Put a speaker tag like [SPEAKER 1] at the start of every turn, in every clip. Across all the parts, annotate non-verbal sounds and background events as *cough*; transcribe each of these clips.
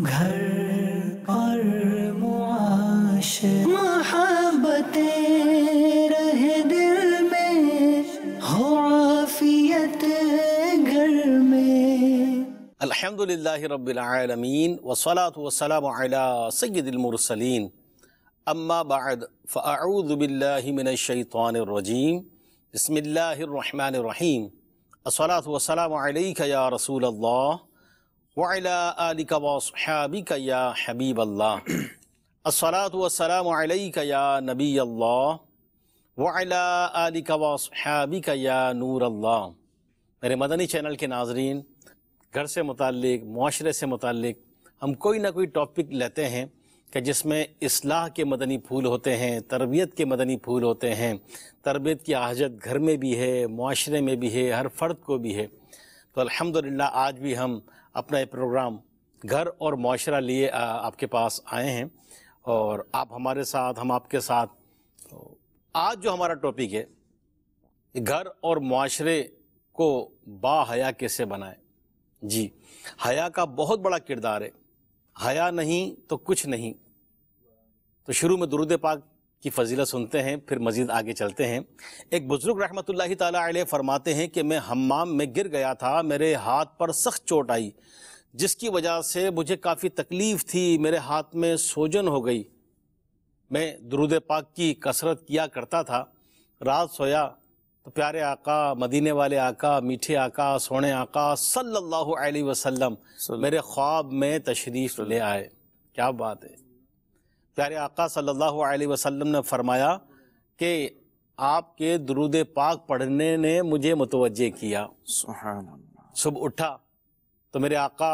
[SPEAKER 1] घर और मुआशे मोहब्बतें रहे दिल
[SPEAKER 2] الحمد لله رب العالمين والصلاة والسلام على سيد المرسلين أما بعد فأعوذ بالله من الشيطان الرجيم بسم الله الرحمن الرحيم الصلاة والسلام عليك يا رسول الله वलिका वसहाबिका या हबीब अल्लाह असलात नबी अल्लाह वलिका वसहाबिका या मेरे मदनी चैनल के नाजरीन घर से मुतक माशरे से मुतक हम कोई ना कोई टॉपिक लेते हैं कि जिसमें असलाह के मदनी फूल होते हैं तरबियत के मदनी फूल होते हैं तरबियत की आहजत घर में भी है माशरे में भी है हर फ़र्द को भी है तो अल्हम्दुलिल्लाह आज भी हम अपना ये प्रोग्राम घर और माशरा लिए आपके पास आए हैं और आप हमारे साथ हम आपके साथ आज जो हमारा टॉपिक है घर और माशरे को हया कैसे बनाए जी हया का बहुत बड़ा किरदार है हया नहीं तो कुछ नहीं तो शुरू में दुरुद पाक की फजीलत सुनते हैं फिर मज़ीद आगे चलते हैं एक बुज़ुर्ग रहमत ताली फरमाते हैं कि मैं हमाम में गिर गया था मेरे हाथ पर सख्त चोट आई जिसकी वजह से मुझे काफ़ी तकलीफ़ थी मेरे हाथ में सोजन हो गई मैं दरुद पाक की कसरत किया करता था रात सोया तो प्यारे आका मदीने वाले आका मीठे आका सोने आका सल्लल्लाहु अलैहि वसल्लम मेरे ख्वाब में तशरीफ़ ले आए क्या बात है प्यारे आका सल्लल्लाहु अलैहि वसल्लम ने फरमाया कि आपके दरूद पाक पढ़ने ने मुझे मुतवजह किया सुबह उठा तो मेरे आका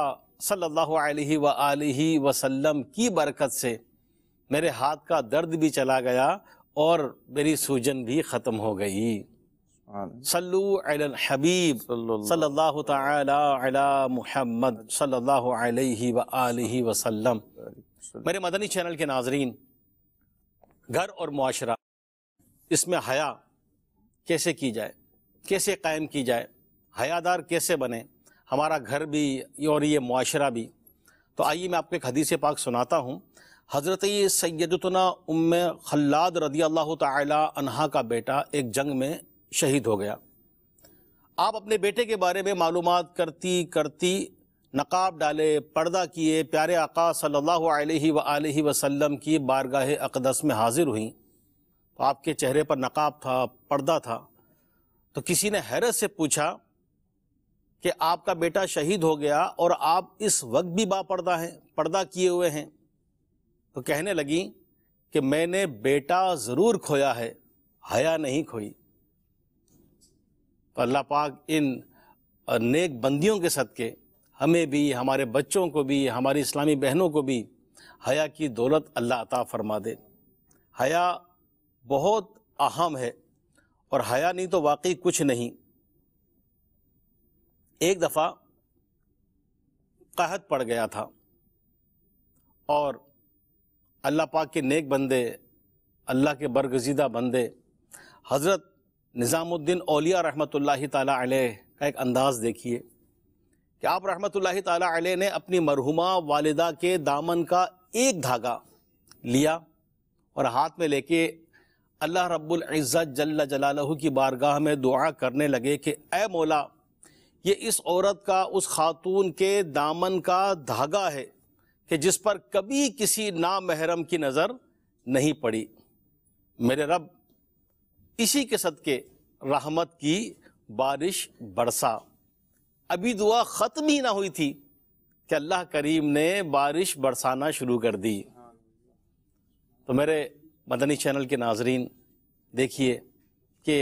[SPEAKER 2] सल्लल्लाहु अलैहि व आलिहि वसल्लम की बरकत से मेरे हाथ का दर्द भी चला गया और मेरी सूजन भी ख़त्म हो गई सल्लू अल हबीब सल्लल्लाहु ताला अला मुहम्मद सल्लल्लाहु अलैहि व आलिहि वसल्लम मेरे मदनी चैनल के नाजरीन घर और माशरा इसमें हया कैसे की जाए कैसे कायम की जाए हयादार कैसे बने हमारा घर भी और ये माशरा भी तो आइए मैं आपको एक हदीस पाक सुनाता हूँ हज़रत सैदतना उम खल्लाद रदी अल्लाह तहा का बेटा एक जंग में शहीद हो गया आप अपने बेटे के बारे में मालूम करती करती नकाब डाले पर्दा किए प्यारे आका सल्लल्लाहु अलैहि सल्ला वसल्लम की बारगाह अकदस में हाजिर हुई तो आपके चेहरे पर नकाब था पर्दा था तो किसी ने हैरत से पूछा कि आपका बेटा शहीद हो गया और आप इस वक्त भी बापर्दा हैं पर्दा किए हुए हैं तो कहने लगी कि मैंने बेटा ज़रूर खोया है हया नहीं खोई तो अल्लाह पाक इन नेक बंदियों के सदक़े हमें भी हमारे बच्चों को भी हमारी इस्लामी बहनों को भी हया की दौलत अल्लाह अता फरमा दे हया बहुत अहम है और हया नहीं तो वाकई कुछ नहीं एक दफ़ा कहत पड़ गया था और अल्लाह पाक के नेक बंदे अल्लाह के बरगजीदा बंदे हज़रत निज़ामुद्दीन ओलिया रहमतुल्लाह ताला का एक अंदाज़ देखिए कि आप रहमत ला ने अपनी मरहुमा वालदा के दामन का एक धागा लिया और हाथ में लेके अल्लाह रब्बुल इज़्ज़त जल्ला जलालहू की बारगाह में दुआ करने लगे कि ए मौला ये इस औरत का उस खातून के दामन का धागा है कि जिस पर कभी किसी नामहरम की नज़र नहीं पड़ी मेरे रब इसी के के रहमत की बारिश बरसा अभी दुआ ख़त्म ही ना हुई थी कि अल्लाह करीम ने बारिश बरसाना शुरू कर दी तो मेरे मदनी चैनल के नाजरीन देखिए कि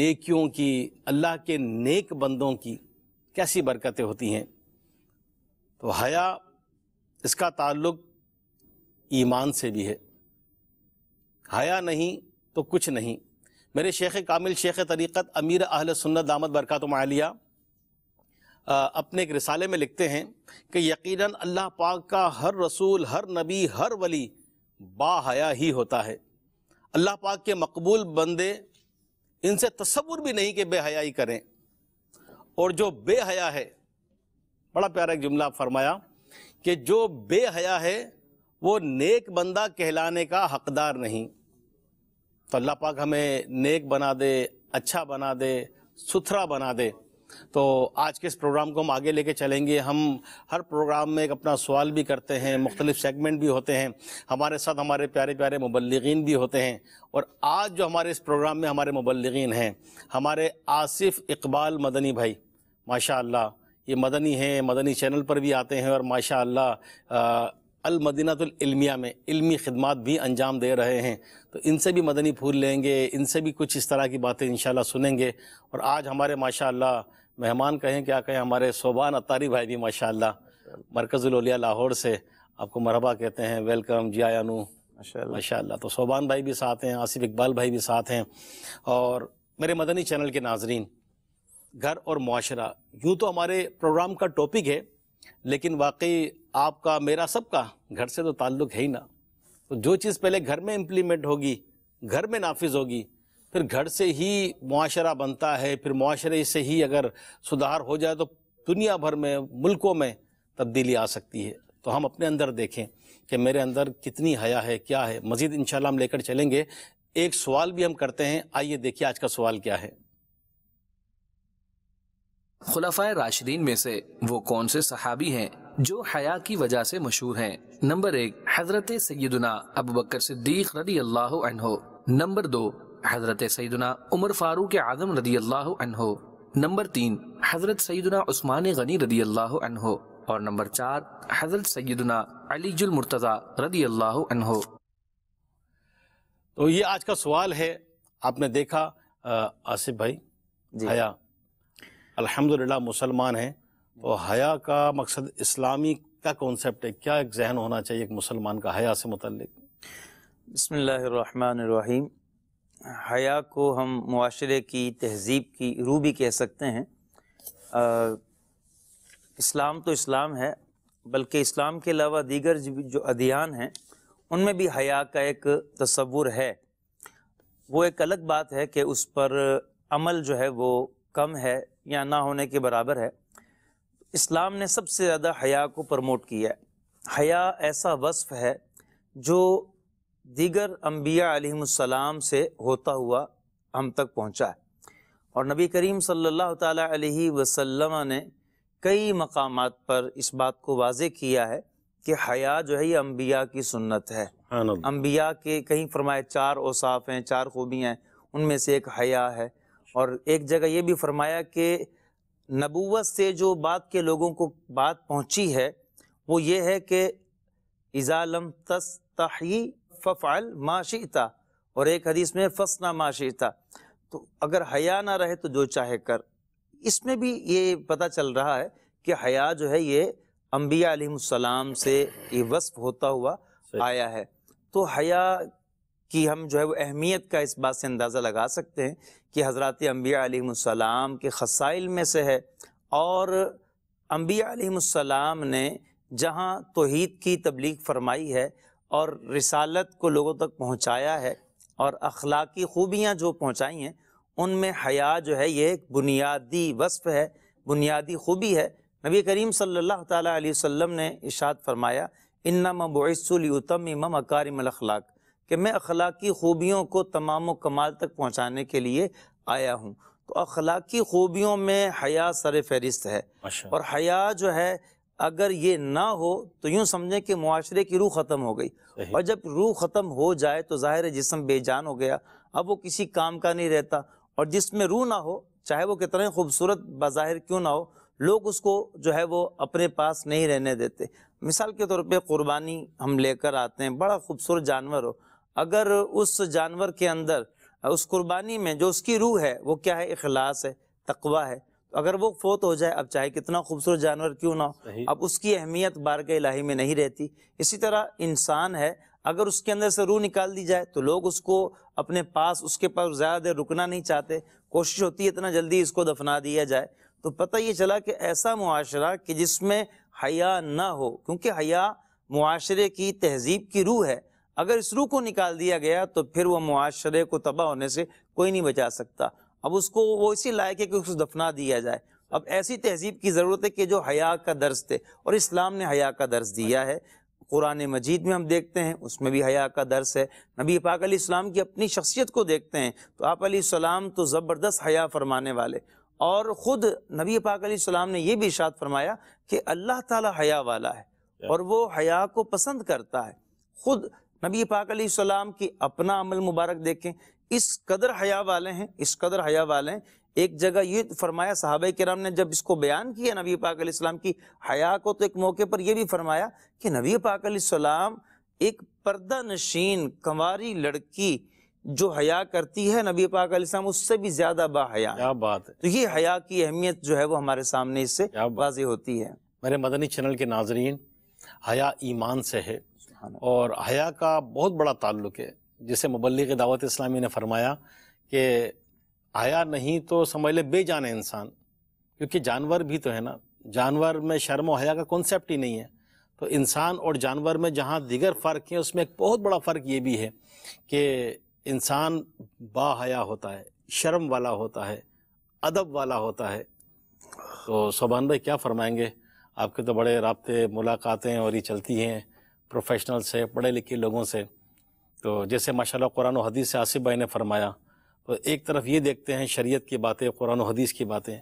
[SPEAKER 2] नेकियों की अल्लाह के नेक बंदों की कैसी बरकतें होती हैं तो हया इसका ताल्लुक ईमान से भी है हया नहीं तो कुछ नहीं मेरे शेख कामिल शेख तरीक़त अमीर अहल सुन्नत दामद बरकत मालिया अपने एक रिसाले में लिखते हैं कि यकीनन अल्लाह पाक का हर रसूल हर नबी हर वली बाहया ही होता है अल्लाह पाक के मकबूल बंदे इनसे तस्वुर भी नहीं कि बेहयाई करें और जो बेहया है बड़ा प्यारा एक जुमला फरमाया कि जो बेहया है वो नेक बंदा कहलाने का हकदार नहीं तो अल्लाह पाक हमें नेक बना दे अच्छा बना दे सुथरा बना दे तो आज के इस प्रोग्राम को हम आगे लेके चलेंगे हम हर प्रोग्राम में एक अपना सवाल भी करते हैं मुख्तलिफ सेगमेंट भी होते हैं हमारे साथ हमारे प्यारे प्यारे मुबलगिन भी होते हैं और आज जो हमारे इस प्रोग्राम में हमारे मुबलगिन हैं हमारे आसिफ इकबाल मदनी भाई माशा ये मदनी हैं मदनी चैनल पर भी आते हैं और माशा अलमदीनातलमिया में इल्मी खदमात भी अंजाम दे रहे हैं तो इनसे भी मदनी फूल लेंगे इनसे भी कुछ इस तरह की बातें इन सुनेंगे और आज हमारे माशा मेहमान कहें क्या कहें हमारे सोबान अतारी भाई जी माशा मरकज़ुलिया लाहौर से आपको मरहबा कहते हैं वेलकम जिया अनू माशा तो सोबान भाई भी साथ हैं आसिफ इकबाल भाई भी साथ हैं और मेरे मदनी चैनल के नाजरीन घर और माशरा यूँ तो हमारे प्रोग्राम का टॉपिक है लेकिन वाकई आपका मेरा सबका घर से तो ताल्लुक़ है ही ना तो जो चीज़ पहले घर में इम्प्लीमेंट होगी घर में नाफिज होगी फिर घर से ही माशरा बनता है फिर माशरे से ही अगर सुधार हो जाए तो दुनिया भर में मुल्कों में तब्दीली आ सकती है तो हम अपने अंदर देखें कि मेरे अंदर कितनी हया है क्या है मज़ीद इन हम लेकर चलेंगे एक सवाल भी हम करते हैं आइए देखिए आज का सवाल क्या है खुलाफा राशिदीन में से वो कौन से सहाबी हैं जो हया की वजह से मशहूर
[SPEAKER 3] हैं नंबर एक हजरत सैदना अब बकर सिद्दीक रदी अल्लाह नंबर दो हज़रत सईदना उमर फ़ारूक आज़म रदी अल्लाह अनहो नंबर तीन हज़रत सईदना उस्मान गनी रदी अल्लाह अनहो और नंबर चार हज़रत सैदना
[SPEAKER 2] मुर्तजा रदी अल्लाह अनहो तो ये आज का सवाल है आपने देखा आसिफ भाई हया अल्हम्दुलिल्लाह मुसलमान है तो हया का मकसद इस्लामी का कॉन्सेप्ट है क्या एक जहन होना चाहिए एक मुसलमान का हया से मुतल बसमीम
[SPEAKER 4] हया को हम माशरे की तहजीब की रू भी कह सकते हैं आ, इस्लाम तो इस्लाम है बल्कि इस्लाम के अलावा दीगर जो अधियान हैं उनमें भी हया का एक तस्वुर है वो एक अलग बात है कि उस पर अमल जो है वो कम है या ना होने के बराबर है इस्लाम ने सबसे ज़्यादा हया को प्रमोट किया है हया ऐसा वस्फ है जो दीगर अम्बिया आलम से होता हुआ हम तक पहुँचा है और नबी करीम सल्लल्लाहु अलैहि वसल्लम ने कई मकाम पर इस बात को वाजे किया है कि हया जो है ये अम्बिया की सुन्नत है अम्बिया के कहीं फरमाए चार ओसाफ हैं चार खूबियाँ हैं उनमें से एक हया है और एक जगह ये भी फरमाया कि नबूवत से जो बात के लोगों को बात पहुँची है वो ये है कि इज़ालम तस्ताही फ़फ़ाल माशीता और एक हदीस में फसना माशीता तो अगर हया ना रहे तो जो चाहे कर इसमें भी ये पता चल रहा है कि हया जो है ये अम्बिया सलाम से ये वस्फ होता हुआ आया है तो हया की हम जो है वो अहमियत का इस बात से अंदाज़ा लगा सकते हैं कि हज़रत अम्बिया सलाम के खसाइल में से है और अम्बिया सलाम ने जहाँ तोहद की तबलीग फरमाई है और रिसालत को लोगों तक पहुँचाया है और अखलाकी ख़ूबियाँ जो पहुँचाई हैं उनमें हया जो है ये एक बुनियादी वस्फ़ है बुनियादी ख़ूबी है नबी करीम सल्लल्लाहु अलैहि वसल्लम ने इशाद फरमाया इन्ना मबसलतम इमाम अकारिम अखलाक कि मैं अखलाकी ख़ूबियों को तमाम कमाल तक पहुँचाने के लिए आया हूँ तो अखलाकी ख़ूबियों में हया सर फहरिस्त है और हया जो है अगर ये ना हो तो यूं समझें कि मुआरे की रूह ख़त्म हो गई और जब रूह ख़त्म हो जाए तो ज़ाहिर जिसम बेजान हो गया अब वो किसी काम का नहीं रहता और जिसमें रूह ना हो चाहे वो कितने खूबसूरत बाहिर क्यों ना हो लोग उसको जो है वो अपने पास नहीं रहने देते मिसाल के तौर पे कुर्बानी हम लेकर आते हैं बड़ा खूबसूरत जानवर हो अगर उस जानवर के अंदर उस कुर्बानी में जो उसकी रूह है वो क्या है अखलास है तकवा है अगर वो फोत हो जाए अब चाहे कितना खूबसूरत जानवर क्यों ना हो अब उसकी अहमियत बार के इलाही में नहीं रहती इसी तरह इंसान है अगर उसके अंदर से रूह निकाल दी जाए तो लोग उसको अपने पास उसके पास ज़्यादा देर रुकना नहीं चाहते कोशिश होती है इतना जल्दी इसको दफना दिया जाए तो पता ये चला कि ऐसा मुआशरा कि जिसमें हया ना हो क्योंकि हया मुआशरे की तहजीब की रूह है अगर इस रूह को निकाल दिया गया तो फिर वह मुआशरे को तबाह होने से कोई नहीं बचा सकता अब उसको वो इसी लायक है कि उसको दफना दिया जाए अब ऐसी तहजीब की ज़रूरत है कि जो हया का दर्ज थे और इस्लाम ने हया का दर्ज दिया है कुरान मजीद में हम देखते हैं उसमें भी हया का दर्स है नबी पाक अलीस्लाम की अपनी शख्सियत को देखते हैं तो आप अलीसलाम तो ज़बरदस्त हया फरमाने वाले और ख़ुद नबी पाक अलीसलाम ने यह भी इशात फरमाया कि अल्लाह ताला हया वाला है और वो हया को पसंद करता है ख़ुद नबी पाक अलीसलाम की अपना अमल मुबारक देखें इस कदर हया वाले हैं इस कदर हया वाले हैं एक जगह ये फरमाया साहब कराम ने जब इसको बयान किया नबी पाक इस्लाम की हया को तो एक मौके पर यह भी फरमाया कि नबी पाक इस्लाम एक पर्दा नशीन कंवारी लड़की जो हया करती है नबी पाक इस्लाम उससे भी ज्यादा बाया क्या बात है तो ये हया की अहमियत जो है वो
[SPEAKER 2] हमारे सामने इससे वाजी होती है मेरे मदनी चैनल के नाजरीन हया ईमान से है और हया का बहुत बड़ा ताल्लुक है जिसे मबल्लिग दावत इस्लामी ने फरमाया कि आया नहीं तो समझ ले बे है इंसान क्योंकि जानवर भी तो है ना जानवर में शर्म हया का कॉन्सेप्ट ही नहीं है तो इंसान और जानवर में जहाँ दिगर फ़र्क है उसमें एक बहुत बड़ा फ़र्क ये भी है कि इंसान बाया होता है शर्म वाला होता है अदब वाला होता है तो सोबान भाई क्या फरमाएंगे आपके तो बड़े रबते मुलाकातें और ये चलती हैं प्रोफेशनल से पढ़े लिखे लोगों से तो जैसे माशाल्लाह कुरान हदीस से आसिफ भाई ने फरमाया तो एक तरफ ये देखते हैं शरीयत की बातें कुरान हदीस की बातें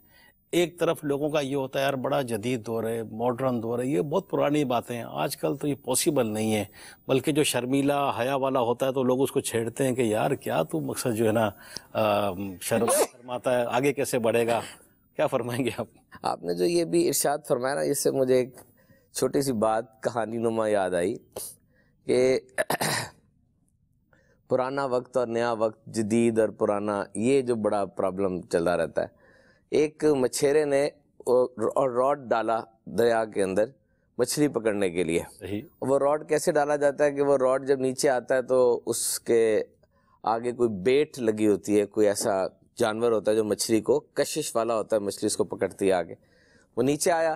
[SPEAKER 2] एक तरफ लोगों का ये होता है यार बड़ा जदीद दौर है मॉडर्न दौर है ये बहुत पुरानी बातें हैं आजकल तो ये पॉसिबल नहीं है बल्कि जो शर्मीला हया वाला होता है तो लोग उसको छेड़ते हैं कि यार क्या तू मकसद जो है ना शर्म शर्माता है आगे कैसे बढ़ेगा क्या फरमाएंगे आप
[SPEAKER 3] आपने जो ये भी इर्शाद फरमाया ना इससे मुझे एक छोटी सी बात कहानी नुमा याद आई कि पुराना वक्त और नया वक्त जदीद और पुराना ये जो बड़ा प्रॉब्लम चलता रहता है एक मछेरे ने और रॉड डाला दरिया के अंदर मछली पकड़ने के लिए वो रॉड कैसे डाला जाता है कि वो रॉड जब नीचे आता है तो उसके आगे कोई बेट लगी होती है कोई ऐसा जानवर होता है जो मछली को कशिश वाला होता है मछली उसको पकड़ती है आगे वो नीचे आया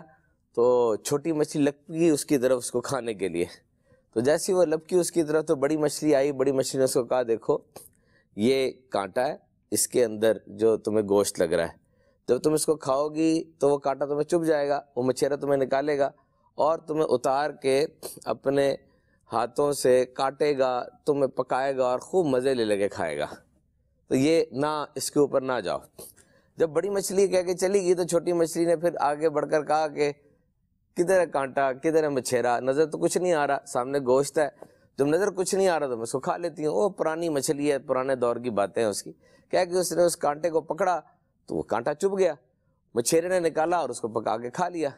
[SPEAKER 3] तो छोटी मछली लग गई उसकी तरफ उसको खाने के लिए तो जैसी वो लपकी उसकी तरफ तो बड़ी मछली आई बड़ी मछली ने उसको कहा देखो ये कांटा है इसके अंदर जो तुम्हें गोश्त लग रहा है जब तुम इसको खाओगी तो वो कांटा तुम्हें चुप जाएगा वो मछेरा तुम्हें निकालेगा और तुम्हें उतार के अपने हाथों से काटेगा तुम्हें पकाएगा और खूब मज़े ले लगे खाएगा तो ये ना इसके ऊपर ना जाओ जब बड़ी मछली कह के चली गई तो छोटी मछली ने फिर आगे बढ़कर कहा कि किधर है कांटा किधर है मछेरा नज़र तो कुछ नहीं आ रहा सामने गोश्त है जब नज़र कुछ नहीं आ रहा तो मैं उसको खा लेती हूँ वो पुरानी मछली है पुराने दौर की बातें हैं उसकी क्या कि उसने उस कांटे को पकड़ा तो वो कांटा चुप गया मछेरे ने निकाला और उसको पका के खा लिया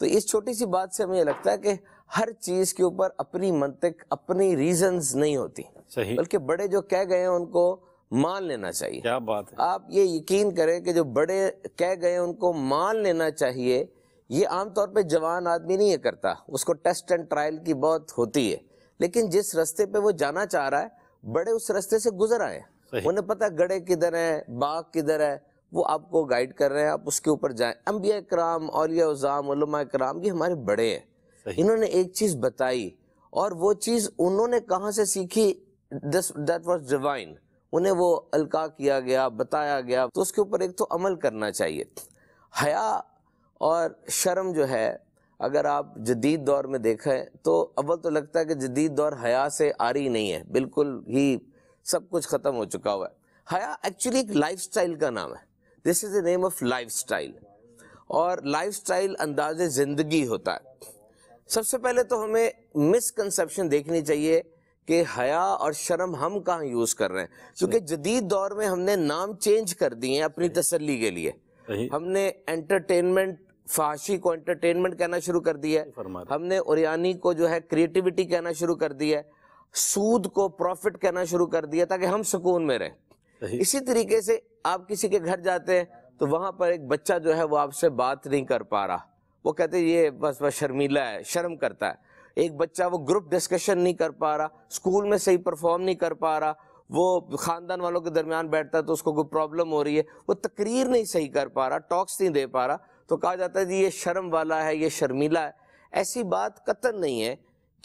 [SPEAKER 3] तो इस छोटी सी बात से हमें लगता है कि हर चीज के ऊपर अपनी मंतिक अपनी रीजंस नहीं होती सही बल्कि बड़े जो कह गए हैं उनको मान लेना चाहिए क्या बात है आप ये यकीन करें कि जो बड़े कह गए उनको मान लेना चाहिए ये आमतौर पे जवान आदमी नहीं ये करता उसको टेस्ट एंड ट्रायल की बहुत होती है लेकिन जिस रास्ते पे वो जाना चाह रहा है बड़े उस रास्ते से गुजर आए उन्हें पता गड़े किधर है बाग किधर है वो आपको गाइड कर रहे हैं आप उसके ऊपर जाए अम्बिया कराम अलिया उज़ाम कराम ये हमारे बड़े हैं इन्होंने एक चीज़ बताई और वो चीज़ उन्होंने कहा से सीखी दिस दैट वॉज डिवाइन उन्हें वो अलका किया गया बताया गया तो उसके ऊपर एक तो अमल करना चाहिए हया और शर्म जो है अगर आप जदीद दौर में देखें तो अव्वल तो लगता है कि जदीद दौर हया से आ रही नहीं है बिल्कुल ही सब कुछ ख़त्म हो चुका हुआ है हया एक्चुअली एक लाइफ स्टाइल का नाम है this is the name of life style और लाइफ स्टाइल अंदाज ज़िंदगी होता है सबसे पहले तो हमें मिसकनसेप्शन देखनी चाहिए कि हया और शर्म हम कहाँ यूज़ कर रहे हैं क्योंकि जदीद दौर में हमने नाम चेंज कर दिए हैं अपनी तसली के लिए हमने एंटरटेनमेंट फाशी को एंटरटेनमेंट कहना शुरू कर दिया है हमने उरियानी को जो है क्रिएटिविटी कहना शुरू कर दिया है सूद को प्रॉफिट कहना शुरू कर दिया ताकि हम सुकून में रहें इसी तरीके से आप किसी के घर जाते हैं तो वहां पर एक बच्चा जो है वो आपसे बात नहीं कर पा रहा वो कहते ये बस बस शर्मीला है शर्म करता है एक बच्चा वो ग्रुप डिस्कशन नहीं कर पा रहा स्कूल में सही परफॉर्म नहीं कर पा रहा वो खानदान वालों के दरमियान बैठता है तो उसको कोई प्रॉब्लम हो रही है वो तकरीर नहीं सही कर पा रहा टॉक्स नहीं दे पा रहा तो कहा जाता है जी ये शर्म वाला है ये शर्मीला है ऐसी बात कतन नहीं है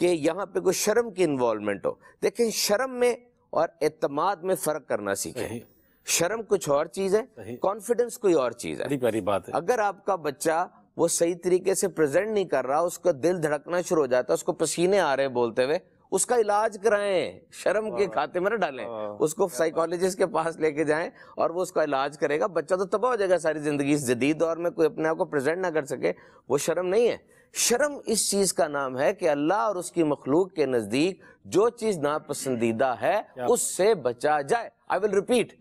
[SPEAKER 3] कि यहाँ पे कोई शर्म की इन्वॉल्वमेंट हो लेकिन शर्म में और एतमाद में फ़र्क करना सीखे शर्म कुछ और चीज़ है कॉन्फिडेंस कोई और चीज़ है बड़ी बात है अगर आपका बच्चा वो सही तरीके से प्रेजेंट नहीं कर रहा उसका दिल धड़कना शुरू हो जाता है उसको पसीने आ रहे हैं बोलते हुए उसका इलाज कराएं शर्म के हाँ। खाते में ना डालें हाँ। उसको साइकोलॉजिस्ट के पास लेके जाएं और वो उसका इलाज करेगा बच्चा तो तबाह हो जाएगा सारी जिंदगी इस जदीद दौर में कोई अपने आप को प्रेजेंट ना कर सके वो शर्म नहीं है शर्म इस चीज़ का नाम है कि अल्लाह और उसकी मखलूक के नज़दीक जो चीज़ नापसंदीदा है उससे बचा जाए आई विल रिपीट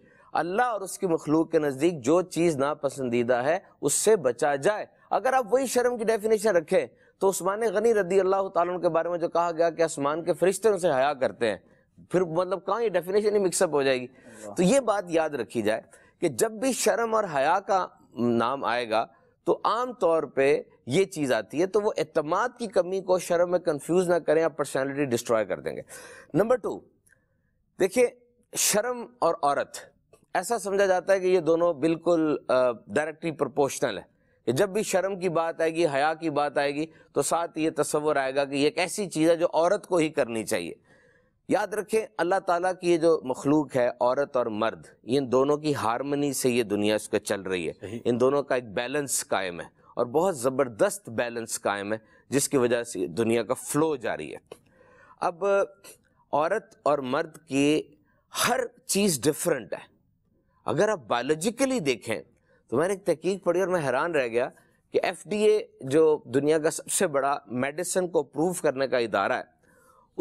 [SPEAKER 3] अल्लाह और उसकी मखलूक के नज़दीक जो चीज़ नापसंदीदा है उससे बचा जाए अगर आप वही शर्म की डेफिनेशन रखें तो उस्मान गनी रदी अल्लाह तुम के बारे में जो कहा गया कि आसमान के फरिश्ते उनसे हया करते हैं फिर मतलब कहाँ ये डेफिनेशन ही मिक्सअप हो जाएगी तो ये बात याद रखी जाए कि जब भी शर्म और हया का नाम आएगा तो आम तौर पे ये चीज़ आती है तो वो अतमाद की कमी को शर्म में कंफ्यूज ना करें आप पर्सनैलिटी डिस्ट्रॉय कर देंगे नंबर टू देखिए शर्म और औरत ऐसा समझा जाता है कि ये दोनों बिल्कुल डायरेक्टली प्रोपोर्शनल है जब भी शर्म की बात आएगी हया की बात आएगी तो साथ ये तस्वर आएगा कि ये एक ऐसी चीज़ है जो औरत को ही करनी चाहिए याद रखें अल्लाह ताला की ये जो मखलूक है औरत और मर्द इन दोनों की हारमनी से ये दुनिया उसके चल रही है इन दोनों का एक बैलेंस कायम है और बहुत ज़बरदस्त बैलेंस कायम है जिसकी वजह से दुनिया का फ्लो जा रही है अब औरत और मर्द की हर चीज़ डिफरेंट है अगर आप बायोलॉजिकली देखें तो मैंने एक तहकीक पढ़ी और मैं हैरान रह गया कि एफ जो दुनिया का सबसे बड़ा मेडिसिन को अप्रूव करने का इदारा है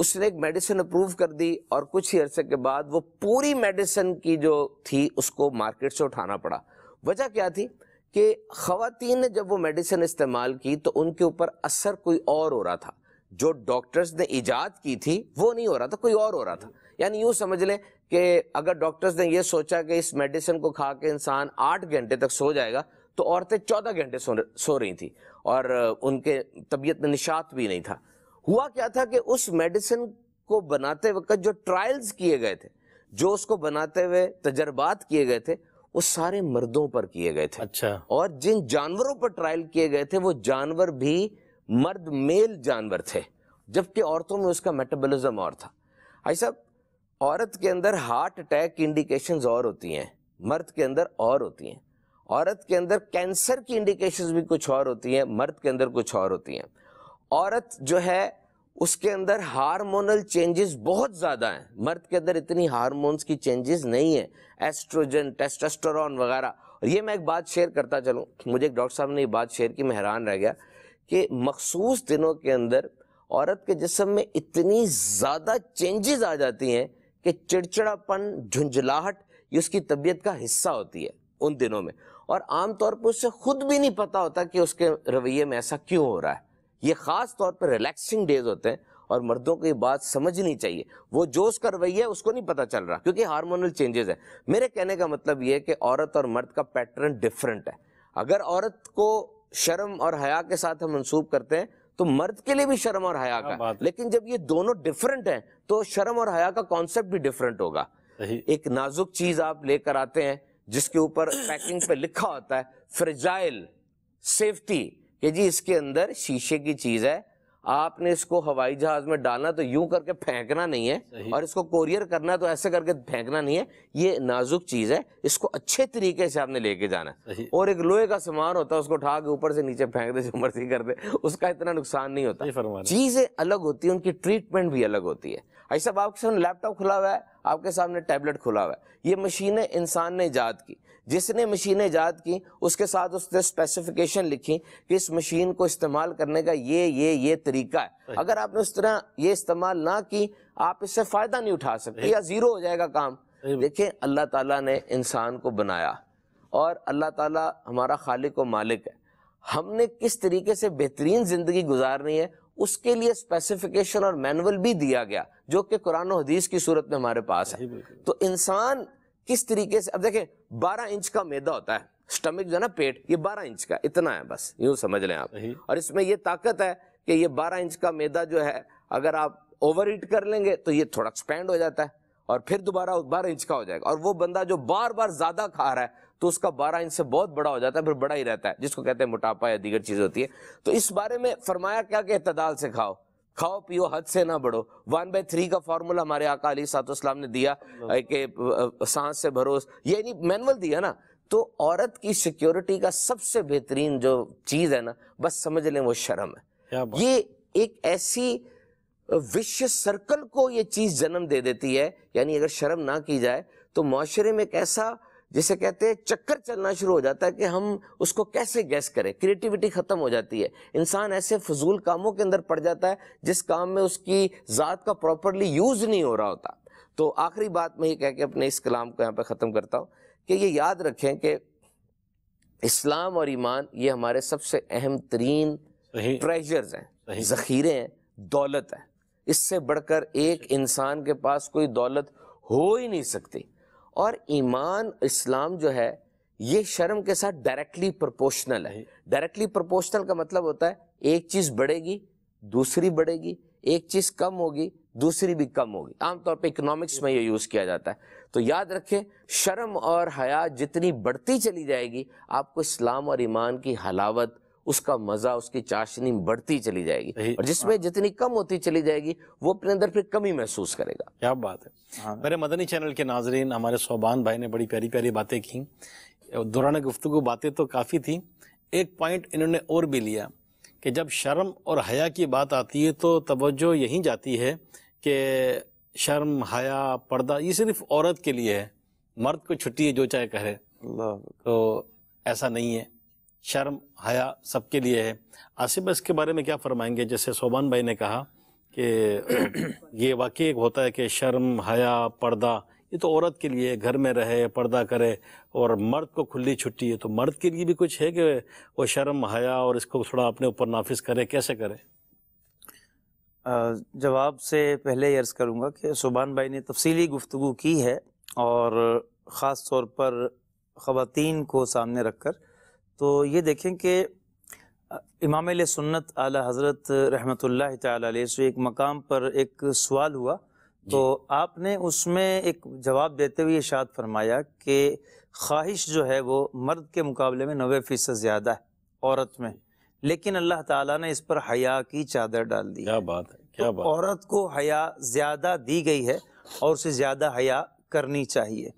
[SPEAKER 3] उसने एक मेडिसिन अप्रूव कर दी और कुछ ही अरसे के बाद वो पूरी मेडिसिन की जो थी उसको मार्केट से उठाना पड़ा वजह क्या थी कि खातन ने जब वो मेडिसिन इस्तेमाल की तो उनके ऊपर असर कोई और हो रहा था जो डॉक्टर्स ने ईजाद की थी वो नहीं हो रहा था कोई और हो रहा था यानी यूं समझ लें कि अगर डॉक्टर्स ने ये सोचा कि इस मेडिसिन को खा के इंसान आठ घंटे तक सो जाएगा तो औरतें चौदह घंटे सो सो रही थी और उनके तबीयत में निशात भी नहीं था हुआ क्या था कि उस मेडिसिन को बनाते वक्त जो ट्रायल्स किए गए थे जो उसको बनाते हुए तजर्बात किए गए थे वो सारे मर्दों पर किए गए थे अच्छा और जिन जानवरों पर ट्रायल किए गए थे वो जानवर भी मर्द मेल जानवर थे जबकि औरतों में उसका मेटाबॉलिज्म और था आई साहब औरत के अंदर हार्ट अटैक की इंडिकेशंस और होती हैं मर्द के अंदर और होती हैं औरत के अंदर कैंसर की इंडिकेशंस भी कुछ और होती हैं मर्द के अंदर कुछ और होती हैं औरत जो है उसके अंदर हार्मोनल चेंजेस बहुत ज़्यादा हैं मर्द के अंदर इतनी हार्मोन्स की चेंजेस नहीं है एस्ट्रोजन टेस्टोस्टेरोन वगैरह ये मैं एक बात शेयर करता चलूँ मुझे एक डॉक्टर साहब ने ये बात शेयर की मैं हैरान रह गया कि मखसूस दिनों के अंदर औरत के जिसम में इतनी ज़्यादा चेंजेस आ जाती हैं कि चिड़चिड़ापन झुंझलाहट ये उसकी तबीयत का हिस्सा होती है उन दिनों में और आम तौर पर उससे खुद भी नहीं पता होता कि उसके रवैये में ऐसा क्यों हो रहा है ये ख़ास तौर पर रिलैक्सिंग डेज होते हैं और मर्दों को ये बात समझनी चाहिए वो जो उसका रवैया है उसको नहीं पता चल रहा क्योंकि हार्मोनल चेंजेस है मेरे कहने का मतलब ये है कि औरत और मर्द का पैटर्न डिफरेंट है अगर औरत को शर्म और हया के साथ हम मनसूब करते हैं तो मर्द के लिए भी शर्म और हया का लेकिन जब ये दोनों डिफरेंट हैं तो शर्म और हया का कॉन्सेप्ट भी डिफरेंट होगा एक नाजुक चीज आप लेकर आते हैं जिसके ऊपर पैकिंग पे लिखा होता है फ्रिजाइल सेफ्टी कि जी इसके अंदर शीशे की चीज है आपने इसको हवाई जहाज में डालना तो यूं करके फेंकना नहीं है और इसको कोरियर करना तो ऐसे करके फेंकना नहीं है ये नाजुक चीज है इसको अच्छे तरीके से आपने लेके जाना है और एक लोहे का सामान होता है उसको उठा के ऊपर से नीचे फेंक दे जो मर्जी कर दे उसका इतना नुकसान नहीं होता चीजें अलग होती है उनकी ट्रीटमेंट भी अलग होती है आई साहब आपके सामने लैपटॉप खुला हुआ है आपके सामने टैबलेट खुला हुआ है ये मशीनें इंसान ने ईजाद की जिसने मशीनें ईजाद की उसके साथ उसने स्पेसिफिकेशन लिखी कि इस मशीन को इस्तेमाल करने का ये ये ये तरीका है अगर आपने उस तरह ये इस्तेमाल ना की आप इससे फ़ायदा नहीं उठा सकते या ज़ीरो हो जाएगा काम देखें अल्लाह ताला ने इंसान को बनाया और अल्लाह ताला हमारा खालिक व मालिक है हमने किस तरीके से बेहतरीन ज़िंदगी गुजारनी है उसके लिए स्पेसिफिकेशन और मैनुअल भी दिया गया जो कि कुरान हदीस की सूरत में हमारे पास है तो इंसान किस तरीके से अब देखें बारह इंच का मैदा होता है स्टमक जो है ना पेट ये बारह इंच का इतना है बस यूं समझ लें आप और इसमें ये ताकत है कि ये बारह इंच का मैदा जो है अगर आप ओवर ईट कर लेंगे तो ये थोड़ा एक्सपेंड हो जाता है और फिर दोबारा बारह इंच का हो जाएगा और वो बंदा जो बार बार ज्यादा खा रहा है तो उसका बारह इंच से बहुत बड़ा हो जाता है फिर बड़ा ही रहता है जिसको कहते हैं मोटापा या दीगर चीज होती है तो इस बारे में फरमाया क्या कि इतदाल से खाओ खाओ पियो हद से ना बढ़ो वन बाई थ्री का फॉर्मूला हमारे आका अली सातोस्लाम ने दिया कि सांस से भरोस यानी मैनुअल दिया ना तो औरत की सिक्योरिटी का सबसे बेहतरीन जो चीज है ना बस समझ लें वो शर्म है ये एक ऐसी विश्व सर्कल को ये चीज़ जन्म दे देती है यानी अगर शर्म ना की जाए तो माशरे में कैसा जिसे कहते हैं चक्कर चलना शुरू हो जाता है कि हम उसको कैसे गैस करें क्रिएटिविटी ख़त्म हो जाती है इंसान ऐसे फजूल कामों के अंदर पड़ जाता है जिस काम में उसकी ज़ात का प्रॉपरली यूज़ नहीं हो रहा होता तो आखिरी बात मैं ये कह के अपने इस कलाम को यहाँ पर ख़त्म करता हूँ कि ये याद रखें कि इस्लाम और ईमान ये हमारे सबसे अहम तरीन ट्रेजर्स हैं ज़ख़ीरे हैं दौलत है इससे बढ़कर एक इंसान के पास कोई दौलत हो ही नहीं सकती और ईमान इस्लाम जो है ये शर्म के साथ डायरेक्टली प्रोपोर्शनल है डायरेक्टली प्रोपोर्शनल का मतलब होता है एक चीज़ बढ़ेगी दूसरी बढ़ेगी एक चीज़ कम होगी दूसरी भी कम होगी आमतौर पे इकोनॉमिक्स में ये यूज़ किया जाता है तो याद रखें शर्म और हया जितनी बढ़ती चली जाएगी आपको इस्लाम और ईमान की हलावत उसका मजा उसकी चाशनी बढ़ती चली जाएगी और जिसमें हाँ। जितनी कम होती चली जाएगी वो
[SPEAKER 2] अपने अंदर फिर कमी महसूस करेगा क्या बात है हाँ। मेरे मदनी चैनल के नाजरीन हमारे सोबान भाई ने बड़ी प्यारी प्यारी बातें की दौरान गुफ्तु बातें तो काफ़ी थी एक पॉइंट इन्होंने और भी लिया कि जब शर्म और हया की बात आती है तो तवज्जो यहीं जाती है कि शर्म हया पर्दा ये सिर्फ औरत के लिए है मर्द को छुट्टी है जो चाहे कहे तो ऐसा नहीं है शर्म हया सबके लिए है आसिफ इसके बारे में क्या फरमाएंगे जैसे सोबान भाई ने कहा कि *clears throat* ये वाकई एक होता है कि शर्म हया पर्दा ये तो औरत के लिए घर में रहे पर्दा करे और मर्द को खुली छुट्टी है तो मर्द के लिए भी कुछ है कि वो शर्म हया और इसको थोड़ा अपने ऊपर नाफिज करे कैसे करे जवाब
[SPEAKER 4] से पहले अर्ज़ करूँगा कि सुबान भाई ने तफसीली गुफ्तु की है और ख़ास तौर पर ख़वातीन को सामने रखकर कर तो ये देखें कि इमाम सुन्नत आला हज़रत रहमत ताली से एक मकाम पर एक सवाल हुआ तो आपने उसमें एक जवाब देते हुए इशाद फरमाया कि ख्वाहिश जो है वो मर्द के मुकाबले में नबे फ़ीसद ज़्यादा है औरत में लेकिन अल्लाह ताला ने इस पर हया की चादर डाल दी क्या बात है क्या तो बात औरत को हया ज़्यादा दी गई है और उसे ज़्यादा हया करनी चाहिए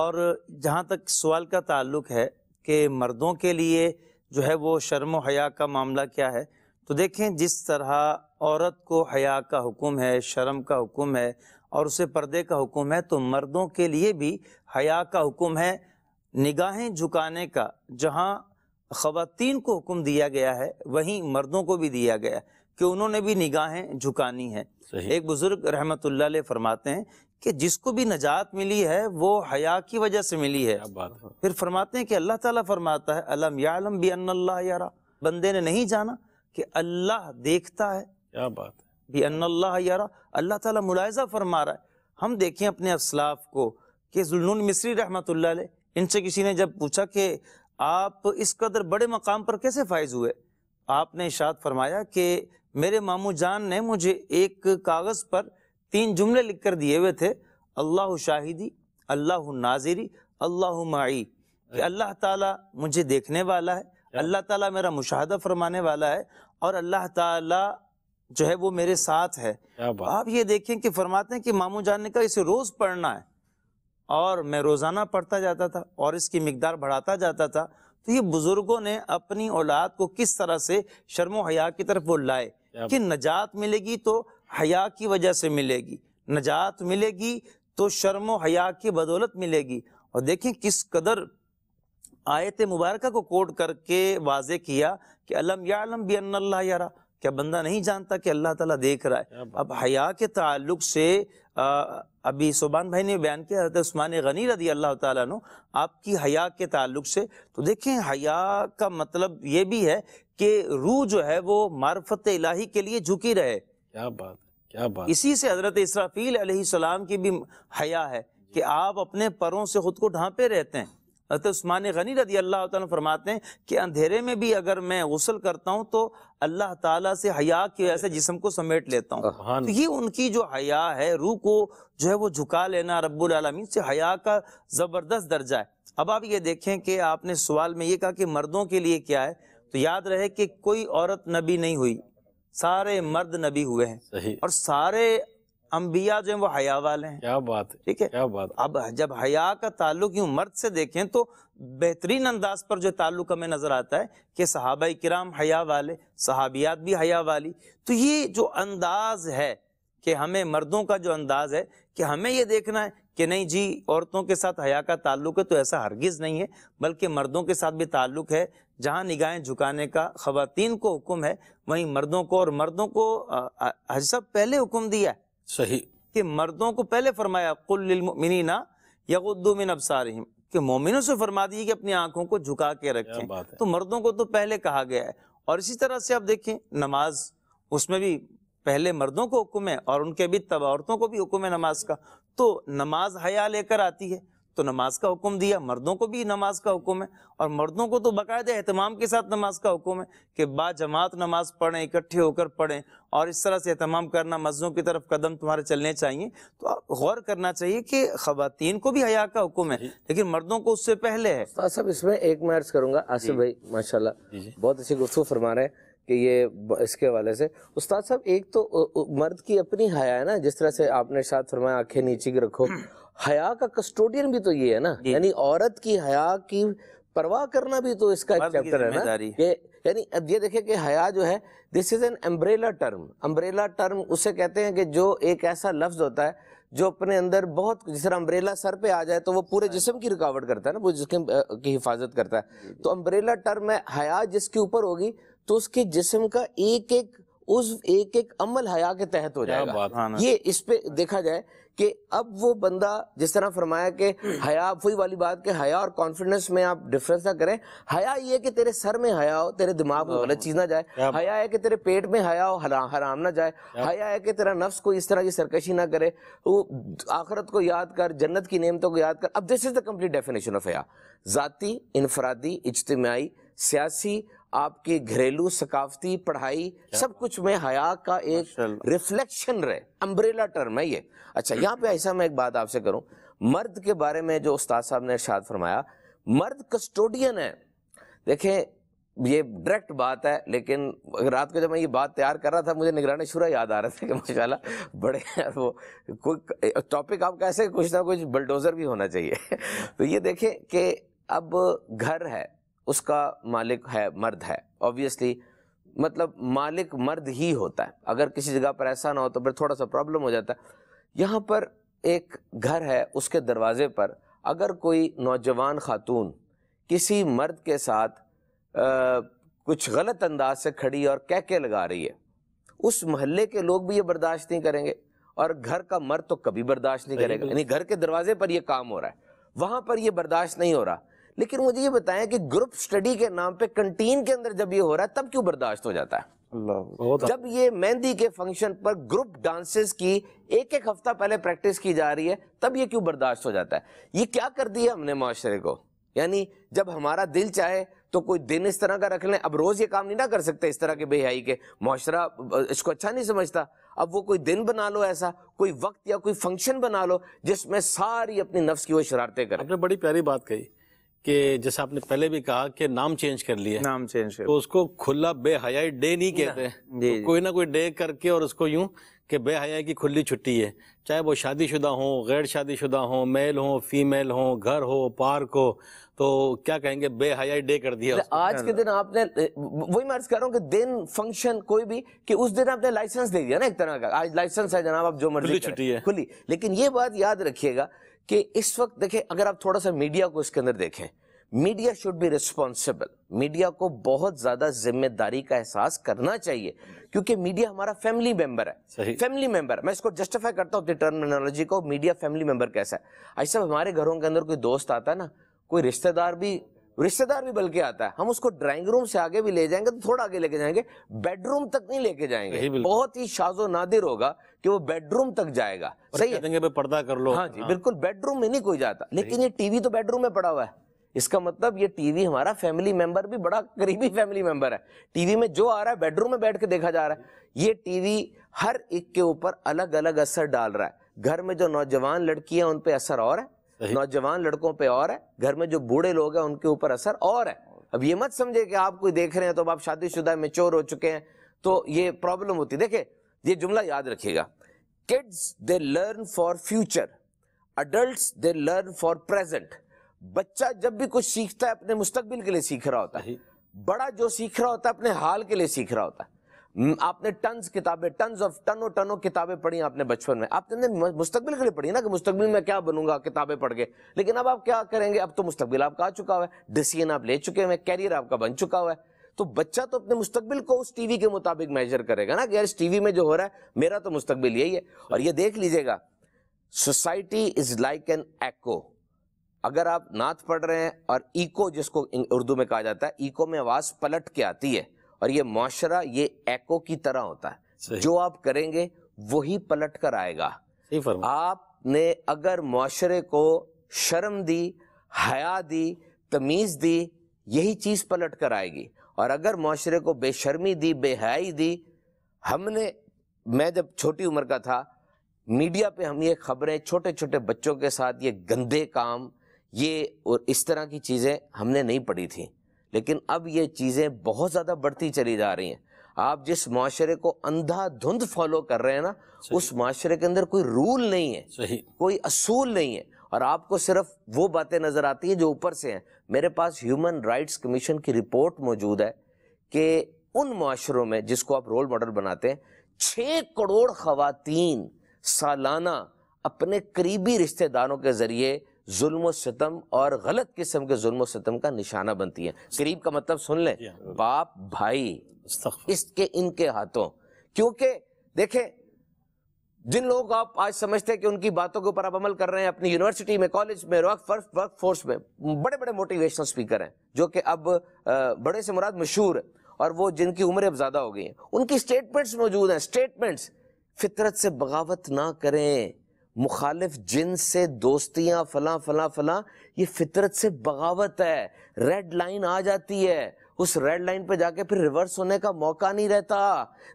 [SPEAKER 4] और जहाँ तक सवाल का ताल्लुक है कि मर्दों के लिए जो है वो शर्म हया का मामला क्या है तो देखें जिस तरह औरत को हया का हुक्म है शर्म का हुक्म है और उसे पर्दे का हुक्म है तो मर्दों के लिए भी हया का हुक्म है निगाहें झुकाने का जहाँ ख़वातीन को हुक्म दिया गया है वहीं मर्दों को भी दिया गया कि उन्होंने भी निगाहें झुकानी हैं एक बुज़ुर्ग रहमत फ़रमाते हैं कि जिसको भी नजात मिली है वो हया की वजह से मिली है फिर फरमाते हैं कि अल्लाह ताला फरमाता है अलम यालम भी अल्लाह यारा बंदे ने नहीं जाना कि अल्लाह देखता है क्या बात है भी अल्लाह यारा अल्लाह ताला मुलायजा फरमा रहा है हम देखें अपने असलाफ को कि जुल्नून मिस्री रहमत इनसे किसी ने जब पूछा कि आप इस कदर बड़े मकाम पर कैसे फायज हुए आपने इशाद फरमाया कि मेरे मामू जान ने मुझे एक कागज़ पर तीन जुमले लिख कर दिए हुए थे अल्लाह शाहिदी अल्लाह नाजिरी अल्लाह माई कि अल्लाह ताला मुझे देखने वाला है अल्लाह ताला मेरा मुशाहदा फरमाने वाला है और अल्लाह ताला जो है वो मेरे साथ है आप ये देखें कि फरमाते हैं कि मामू जान ने कहा इसे रोज़ पढ़ना है और मैं रोज़ाना पढ़ता जाता था और इसकी मकदार बढ़ाता जाता था तो ये बुज़ुर्गों ने अपनी औलाद को किस तरह से शर्मो हया की तरफ वो लाए कि नजात मिलेगी तो हया की वजह से मिलेगी नजात मिलेगी तो शर्म हया की बदौलत मिलेगी और देखें किस कदर आयत मुबारक को कोट करके वाजे किया कि अलम या अलम भी अन्ना यारा क्या बंदा नहीं जानता कि अल्लाह ताला देख रहा है अब हया के ताल्लुक से आ, अभी सुबान भाई ने बयान किया हजरत उस्मान गनी रदी अल्लाह तु आपकी हया के ताल्लुक से तो देखें हया का मतलब ये भी है कि रूह जो है वो मार्फत इलाही के लिए झुकी रहे क्या बात क्या बात इसी से हजरत इसराफील सलाम की भी हया है कि आप अपने परों से खुद को ढांपे रहते हैं हजरत उस्मान गनी रदी अल्लाह तुम फरमाते हैं कि अंधेरे में भी अगर मैं गसल करता हूँ तो अल्लाह ताला से हया की वजह से जिसम को समेट लेता हूँ तो ये उनकी जो हया है रूह को जो है वो झुका लेना रब्बुल रबालमीन से हया का ज़बरदस्त दर्जा है अब आप ये देखें कि आपने सवाल में ये कहा कि मर्दों के लिए क्या है तो याद रहे कि कोई औरत नबी नहीं हुई सारे मर्द नबी हुए हैं और सारे अम्बिया जो है वो हया वाले हैं क्या बात है ठीक है क्या बात अब जब हया का ताल्लुक यूं मर्द से देखें तो बेहतरीन अंदाज पर जो ताल्लुक हमें नजर आता है कि सहाबा कराम हया वाले सहाबियात भी हया वाली तो ये जो अंदाज है कि हमें मर्दों का जो अंदाज है कि हमें ये देखना है कि नहीं जी औरतों के साथ हया का ताल्लुक है तो ऐसा हरगिज़ नहीं है बल्कि मर्दों के साथ भी ताल्लुक है जहाँ निगाहें झुकाने का खवतिन को हुक्म है वहीं मर्दों को और मर्दों को हज पहले हुक्म दिया सही कि मर्दों को पहले फरमाया कुल्लिलमिनीना यगुद्दुमिन अबसारहिम कि मोमिनों से फरमा दिए कि अपनी आंखों को झुका के रखें तो मर्दों को तो पहले कहा गया है और इसी तरह से आप देखें नमाज उसमें भी पहले मर्दों को हुक्म है और उनके भी तब औरतों को भी हुक्म है नमाज का तो नमाज हया लेकर आती है तो नमाज का हुक्म दिया मर्दों को भी नमाज का हुक्म है और मर्दों को तो बाकायदा अहतमाम के साथ नमाज का हुक्म है कि बाजमात नमाज पढ़ें इकट्ठे होकर पढ़ें और इस तरह से अहतमाम करना मस्जिदों की तरफ कदम तुम्हारे चलने चाहिए तो आप गौर करना चाहिए कि खातन को भी हया का हुक्म है लेकिन मर्दों को उससे पहले
[SPEAKER 3] है सब इसमें एक मैं अर्ज करूंगा आसिफ भाई माशा बहुत अच्छी गुफ्तु फरमा रहे हैं कि ये इसके वाले से उस्ताद साहब एक तो मर्द की अपनी हया है ना जिस तरह से आपने शायद फरमाया आंखें नीचे रखो *clears throat* हया का कस्टोडियन भी तो ये है ना यानी औरत की हया की परवाह करना भी तो इसका चैप्टर है ना कि यानी अब ये देखें कि हया जो है this is an umbrella term umbrella term उसे कहते हैं कि जो एक ऐसा लफ्ज होता है जो अपने अंदर बहुत जिस तरह अम्ब्रेला सर पे आ जाए तो वो पूरे जिसम की रुकावट करता है ना वो जिसम की हिफाजत करता है तो अम्ब्रेला टर्म है हया जिसके ऊपर होगी तो उसके जिसम का एक एक उस एक एक अमल हया के तहत हो जाएगा ये इस पे देखा जाए कि अब वो बंदा जिस तरह फरमाया कि हया वही वाली बात कि हया और कॉन्फिडेंस में आप डिफरेंस ना करें हया ये कि तेरे सर में हया हो तेरे दिमाग में गलत चीज ना जाए हया है कि तेरे पेट में हया हो हराम ना जाए हया है कि तेरा नफ्स को इस तरह की सरकशी ना करे वो आखरत को याद कर जन्नत की नियमतों को याद कर अब this is the complete definition of हया ज़ाती इनफरादी इज्तमाही सियासी आपकी घरेलू सकाफती पढ़ाई सब कुछ में हया का एक रिफ्लेक्शन रहे अम्ब्रेला टर्म है ये अच्छा यहाँ पे ऐसा मैं एक बात आपसे करूँ मर्द के बारे में जो उस्ताद साहब ने इर्शाद फरमाया मर्द कस्टोडियन है देखें ये डायरेक्ट बात है लेकिन रात को जब मैं ये बात तैयार कर रहा था मुझे निगरानी शुरा याद आ रहा था कि माशाल्लाह बड़े यार वो कोई टॉपिक आप कैसे कुछ ना कुछ बलडोजर भी होना चाहिए *laughs* तो ये देखें कि अब घर है उसका मालिक है मर्द है ऑब्वियसली मतलब मालिक मर्द ही होता है अगर किसी जगह पर ऐसा ना हो तो फिर थोड़ा सा प्रॉब्लम हो जाता है यहाँ पर एक घर है उसके दरवाजे पर अगर कोई नौजवान खातून किसी मर्द के साथ आ, कुछ गलत अंदाज से खड़ी और कह के लगा रही है उस महल्ले के लोग भी ये बर्दाश्त नहीं करेंगे और घर का मर्द तो कभी बर्दाश्त नहीं करेगा यानी घर के दरवाजे पर यह काम हो रहा है वहां पर यह बर्दाश्त नहीं हो रहा लेकिन मुझे ये बताएं कि ग्रुप स्टडी के नाम पे कंटीन के अंदर जब ये हो रहा है तब क्यों बर्दाश्त हो जाता है जब ये मेहंदी के फंक्शन पर ग्रुप डांसेस की एक एक हफ्ता पहले प्रैक्टिस की जा रही है तब ये क्यों बर्दाश्त हो जाता है ये क्या कर दिया हमने माशरे को यानी जब हमारा दिल चाहे तो कोई दिन इस तरह का रख लें अब रोज ये काम नहीं ना कर सकते इस तरह के बेहाई के माशरा इसको अच्छा नहीं समझता अब वो कोई दिन बना लो ऐसा कोई वक्त या कोई फंक्शन बना लो जिसमें सारी अपनी नफ्स की वो शरारतें करें आपने
[SPEAKER 2] बड़ी प्यारी बात कही कि जैसे आपने पहले भी कहा कि नाम चेंज कर लिया नाम चेंज कर तो उसको खुला बेहयाई डे नहीं कहते तो कोई ना कोई डे करके और उसको यूं कि बेहयाई की खुली छुट्टी है चाहे वो शादीशुदा हो गैर शादीशुदा हो मेल हो फीमेल हो घर हो पार्क हो तो क्या कहेंगे बेहयाई डे कर दिया आज के
[SPEAKER 3] दिन आपने वही मैं अर्ज कर रहा हूँ कि दिन फंक्शन कोई भी कि उस दिन आपने लाइसेंस दे दिया ना एक तरह का आज लाइसेंस है जनाब आप जो मर्जी छुट्टी है खुली लेकिन ये बात याद रखिएगा कि इस वक्त देखें अगर आप थोड़ा सा मीडिया को इसके अंदर देखें media should be responsible media को बहुत ज्यादा जिम्मेदारी का एहसास करना चाहिए क्योंकि मीडिया हमारा फैमिली मेंबर है फैमिली मेंबर मैं इसको जस्टिफाई करता हूँ अपनी टर्मिनोलॉजी को मीडिया फैमिली मेंबर कैसा है ऐसा हमारे घरों के अंदर कोई दोस्त आता है ना कोई रिश्तेदार भी रिश्तेदार भी बल्कि आता है हम उसको ड्राइंग रूम से आगे भी ले जाएंगे तो थोड़ा आगे लेके जाएंगे बेडरूम तक नहीं लेके जाएंगे बहुत ही शाजो नादिर होगा कि वो बेडरूम तक
[SPEAKER 2] जाएगा सही है पर्दा
[SPEAKER 3] कर लो हाँ जी हाँ। बिल्कुल बेडरूम में नहीं कोई जाता लेकिन ये टीवी तो बेडरूम में पड़ा हुआ है इसका मतलब ये टीवी हमारा फैमिली मेंबर भी बड़ा करीबी फैमिली मेंबर है टीवी में जो आ रहा है बेडरूम में बैठ के देखा जा रहा है ये टीवी हर एक के ऊपर अलग अलग असर डाल रहा है घर में जो नौजवान लड़की है उन पर असर और है नौजवान लड़कों पे और है घर में जो बूढ़े लोग हैं उनके ऊपर असर और है अब ये मत समझे कि आप कोई देख रहे हैं तो आप शादीशुदा मेच्योर हो चुके हैं तो ये प्रॉब्लम होती देखे ये जुमला याद रखिएगा kids they learn for future adult they learn for present बच्चा जब भी कुछ सीखता है अपने मुस्तकबिल के लिए सीख रहा होता है बड़ा जो सीख रहा होता है अपने हाल के लिए सीख रहा होता है हम्म, आपने टन किताबें टन ऑफ टनों टनों किताबें पढ़ी आपने बचपन में आपने मुस्तबिल के लिए पढ़ी ना कि मुस्तबिल में क्या बनूंगा किताबें पढ़ के लेकिन अब आप क्या करेंगे अब तो मुस्तबिल आपका आ चुका हुआ है डिसीजन आप ले चुके हैं कैरियर आपका बन चुका हुआ है तो बच्चा तो अपने मुस्तबिल को उस टीवी के मुताबिक मेजर करेगा ना कि यार इस टीवी में जो हो रहा है मेरा तो मुस्तबिल यही है और ये देख लीजिएगा society is like an echo अगर आप नाथ पढ़ रहे हैं और इको जिसको उर्दू में कहा जाता है इको में आवाज पलट के आती है और ये माशरा ये एको की तरह होता है जो आप करेंगे वही पलट कर आएगा आपने अगर माशरे को शर्म दी हया दी तमीज दी यही चीज पलट कर आएगी और अगर माशरे को बेशर्मी दी बेहयाई दी हमने मैं जब छोटी उम्र का था मीडिया पे हम ये खबरें छोटे छोटे बच्चों के साथ ये गंदे काम ये और इस तरह की चीज़ें हमने नहीं पढ़ी थी लेकिन अब ये चीज़ें बहुत ज़्यादा बढ़ती चली जा रही हैं आप जिस माशरे को अंधा धुंध फॉलो कर रहे हैं ना उस माशरे के अंदर कोई रूल नहीं है कोई असूल नहीं है और आपको सिर्फ वो बातें नज़र आती हैं जो ऊपर से हैं मेरे पास ह्यूमन राइट्स कमीशन की रिपोर्ट मौजूद है कि उन माशरों में जिसको आप रोल मॉडल बनाते हैं छः करोड़ खातन सालाना अपने करीबी रिश्तेदारों के ज़रिए जुल्म सितम और गलत किस्म के जुल्म सितम का निशाना बनती है करीब का मतलब सुन लें बाप भाई इसके इनके हाथों क्योंकि देखें जिन लोग आप आज समझते हैं कि उनकी बातों के ऊपर आप अमल कर रहे हैं अपनी यूनिवर्सिटी में कॉलेज में वर्क वर्क फोर्स में बड़े बड़े मोटिवेशनल स्पीकर हैं जो कि अब बड़े से मुराद मशहूर है और वो जिनकी उम्र अब ज़्यादा हो गई हैं उनकी स्टेटमेंट्स मौजूद हैं स्टेटमेंट्स फितरत से बगावत ना करें मुखालिफ जिन से दोस्तियाँ फलां फला फला ये फितरत से बगावत है रेड लाइन आ जाती है उस रेड लाइन पर जाके फिर रिवर्स होने का मौका नहीं रहता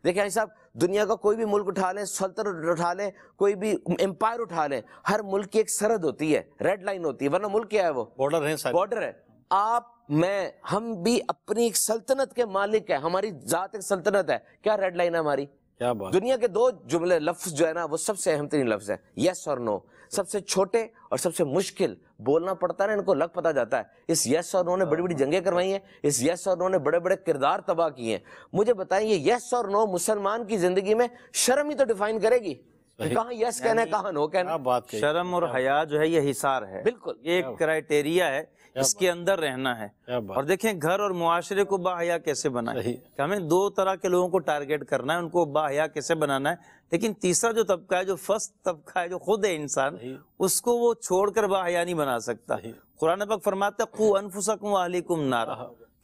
[SPEAKER 3] देखिए साहब दुनिया का कोई भी मुल्क उठा लें सल्तन उठा लें कोई भी एम्पायर उठा लें हर मुल्क की एक सरहद होती है रेड लाइन होती है वरना मुल्क क्या है वो बॉर्डर है बॉर्डर है आप मैं हम भी अपनी एक सल्तनत के मालिक है हमारी जात एक सल्तनत है क्या रेड लाइन है हमारी क्या बात दुनिया के दो जुमले लफ्ज जो है ना वो सबसे अहम तरीन लफ्ज है यस और नो सबसे छोटे और सबसे मुश्किल बोलना पड़ता है ना इनको लग पता जाता है इस यस और नो ने बड़ी बड़ी जंगें करवाई हैं इस यस और नो ने बड़े बड़े किरदार तबाह किए हैं मुझे बताएं ये यस और नो मुसलमान की जिंदगी में शर्म ही तो डिफाइन करेगी कहाँ यस कहना है कहाँ नो
[SPEAKER 4] कहना बात शर्म और हया जो है ये हिसार है बिल्कुल ये एक क्राइटेरिया है इसके अंदर रहना है और देखें घर और मुआशरे को बाहया कैसे बनाए हमें दो तरह के लोगों को टारगेट करना है उनको बाहया कैसे बनाना है लेकिन तीसरा जो तबका है जो फर्स्ट तबका है जो खुद है इंसान उसको वो छोड़कर बाहया नहीं बना सकता कुरान पक फरमाते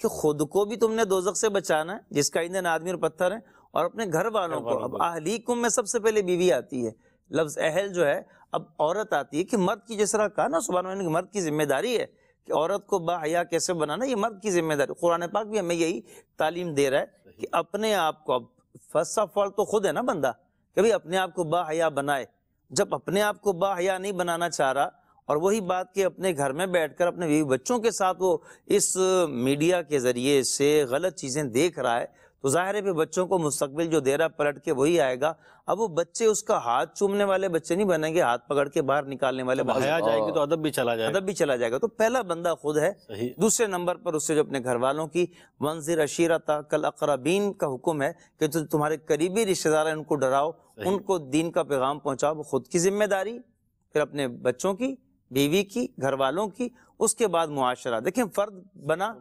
[SPEAKER 4] कि खुद को भी तुमने दोजक से बचाना है जिसका ईंधन आदमी और पत्थर है और अपने घर वालों को अब अहलीकुम में सबसे पहले बीवी आती है लफ्ज अहल जो है अब औरत आती है कि मर्द की जिस तरह कहा ना सुबह मर्द की जिम्मेदारी है कि औरत को बाया कैसे बनाना ये मर्द की जिम्मेदारी कुरान पाक भी हमें यही तालीम दे रहा है कि अपने आप को अब फर्स्ट ऑफ ऑल तो खुद है ना बंदा कभी अपने आप को बाया बनाए जब अपने आप को बाया नहीं बनाना चाह रहा और वही बात कि अपने घर में बैठकर अपने बीवी बच्चों के साथ वो इस मीडिया के ज़रिए से गलत चीज़ें देख रहा है तो जाहिर है बच्चों को मुस्तबिल जो देरा पलट के वही आएगा अब वो बच्चे उसका हाथ चूमने वाले बच्चे नहीं बनेंगे हाथ पकड़ के बाहर निकालने वाले तो जाएगी तो हाँ। अदब भी चला जाएगा अदब भी चला जाएगा तो पहला बंदा खुद है दूसरे नंबर पर उससे जो अपने घर वालों की मंजिर अशीरा था कल अकराबीन का हुक्म है कि जो तुम्हारे करीबी रिश्तेदार हैं उनको डराओ उनको दीन का पैगाम पहुंचाओ वो खुद की जिम्मेदारी फिर अपने बच्चों की बीवी की घर वालों की उसके बाद मुआशरा देखें फर्द बना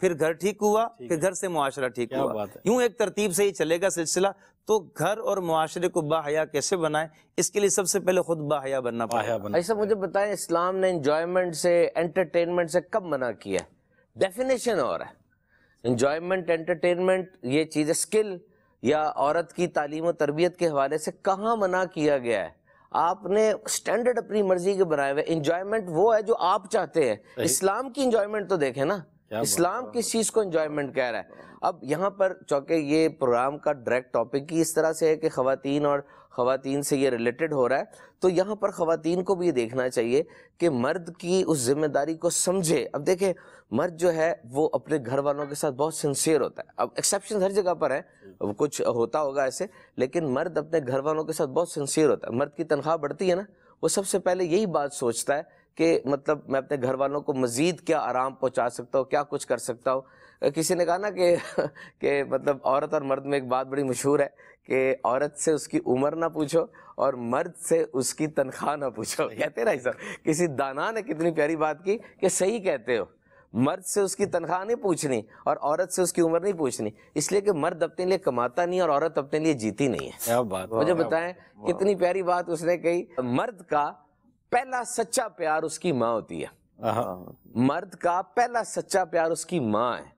[SPEAKER 4] फिर घर ठीक हुआ फिर घर से मुआशरा ठीक हुआ यूं एक तरतीब से ही चलेगा सिलसिला तो घर और मुआशरे को बाहया कैसे बनाएं
[SPEAKER 3] इसके लिए सबसे पहले खुद बाहया बनना पड़ेगा ऐसा मुझे बताएं इस्लाम ने इंजॉयमेंट से एंटरटेनमेंट से कब मना किया डेफिनेशन और है इंजॉयमेंट एंटरटेनमेंट ये चीज़ स्किल या औरत की तालीम और तरबियत के हवाले से कहाँ मना किया गया है आपने स्टैंडर्ड अपनी मर्जी के बनाए हुए इंजॉयमेंट वो है जो आप चाहते हैं इस्लाम की इंजॉयमेंट तो देखें ना इस्लाम किस चीज़ को इंजॉयमेंट कह रहा है अब यहाँ पर चूँकि ये प्रोग्राम का डायरेक्ट टॉपिक ही इस तरह से है कि खातन और ख़वान से ये रिलेटेड हो रहा है तो यहाँ पर खातन को भी ये देखना चाहिए कि मर्द की उस जिम्मेदारी को समझे अब देखें मर्द जो है वो अपने घर वालों के साथ बहुत सिंसियर होता है अब एक्सेप्शन हर जगह पर है कुछ होता होगा ऐसे लेकिन मर्द अपने घर वालों के साथ बहुत सिंसियर होता है मर्द की तनख्वाह बढ़ती है ना वो सबसे पहले यही बात सोचता है कि मतलब मैं अपने घर वालों को मज़ीद क्या आराम पहुंचा सकता हूँ क्या कुछ कर सकता हूँ किसी ने कहा ना कि *laughs* कि मतलब औरत और मर्द में एक बात बड़ी मशहूर है कि औरत से उसकी उम्र ना पूछो और मर्द से उसकी तनख्वाह ना पूछो *laughs* कहते ना सर किसी दाना ने कितनी प्यारी बात की कि सही कहते हो मर्द से उसकी तनख्वाह नहीं पूछनी और औरत से उसकी उम्र नहीं पूछनी इसलिए कि मर्द अपने लिए कमाता नहीं और औरत अपने लिए जीती नहीं है क्या
[SPEAKER 2] बात मुझे बताएं
[SPEAKER 3] कितनी प्यारी बात उसने कही मर्द का पहला सच्चा प्यार उसकी माँ होती है मर्द का पहला सच्चा प्यार उसकी माँ है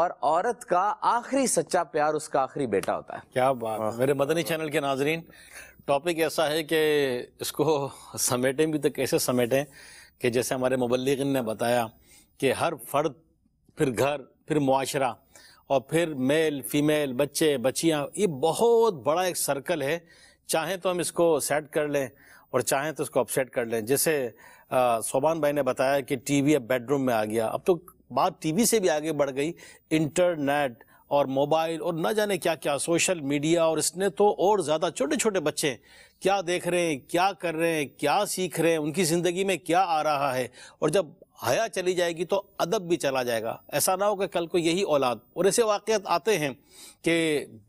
[SPEAKER 3] और औरत का आखिरी सच्चा प्यार उसका आखिरी बेटा होता
[SPEAKER 2] है क्या बात मेरे मदनी चैनल के नाजरीन टॉपिक ऐसा है कि इसको समेटें भी तो कैसे समेटें कि जैसे हमारे मुबलिगिन ने बताया कि हर फर्द फिर घर फिर मुआशरा और फिर मेल फीमेल बच्चे बच्चियाँ ये बहुत बड़ा एक सर्कल है चाहे तो हम इसको सेट कर लें और चाहें तो उसको अपसेट कर लें जैसे सोबान भाई ने बताया कि टीवी अब बेडरूम में आ गया अब तो बात टीवी से भी आगे बढ़ गई इंटरनेट और मोबाइल और न जाने क्या क्या सोशल मीडिया और इसने तो और ज़्यादा छोटे छोटे बच्चे क्या देख रहे हैं क्या कर रहे हैं क्या सीख रहे हैं उनकी ज़िंदगी में क्या आ रहा है और जब हया चली जाएगी तो अदब भी चला जाएगा ऐसा ना हो कि कल को यही औलाद और ऐसे वाक़ आते हैं कि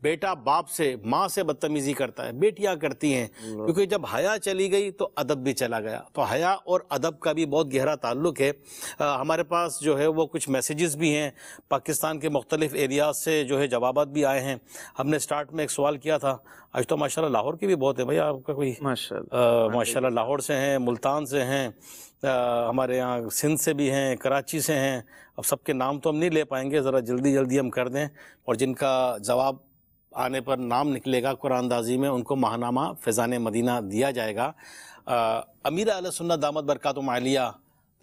[SPEAKER 2] बेटा बाप से माँ से बदतमीज़ी करता है बेटियाँ करती हैं क्योंकि जब हया चली गई तो अदब भी चला गया तो हया और अदब का भी बहुत गहरा ताल्लुक है आ, हमारे पास जो है वो कुछ मैसेज भी हैं पाकिस्तान के मुख्तलिफ़ एरियाज से जो है जवाब भी आए हैं हमने स्टार्ट में एक सवाल किया था आज तो माशाल्लाह लाहौर की भी बहुत है भैया आपका कोई माशाल्लाह माशाल्लाह लाहौर से हैं मुल्तान से हैं आ, हमारे यहाँ सिंध से भी हैं कराची से हैं अब सबके नाम तो हम नहीं ले पाएंगे ज़रा जल्दी जल्दी हम कर दें और जिनका जवाब आने पर नाम निकलेगा कुरानदाजी में उनको माहनामा फैज़ान मदीना दिया जाएगा अमीर आल सुन्ना दामद बरक़ात मालिया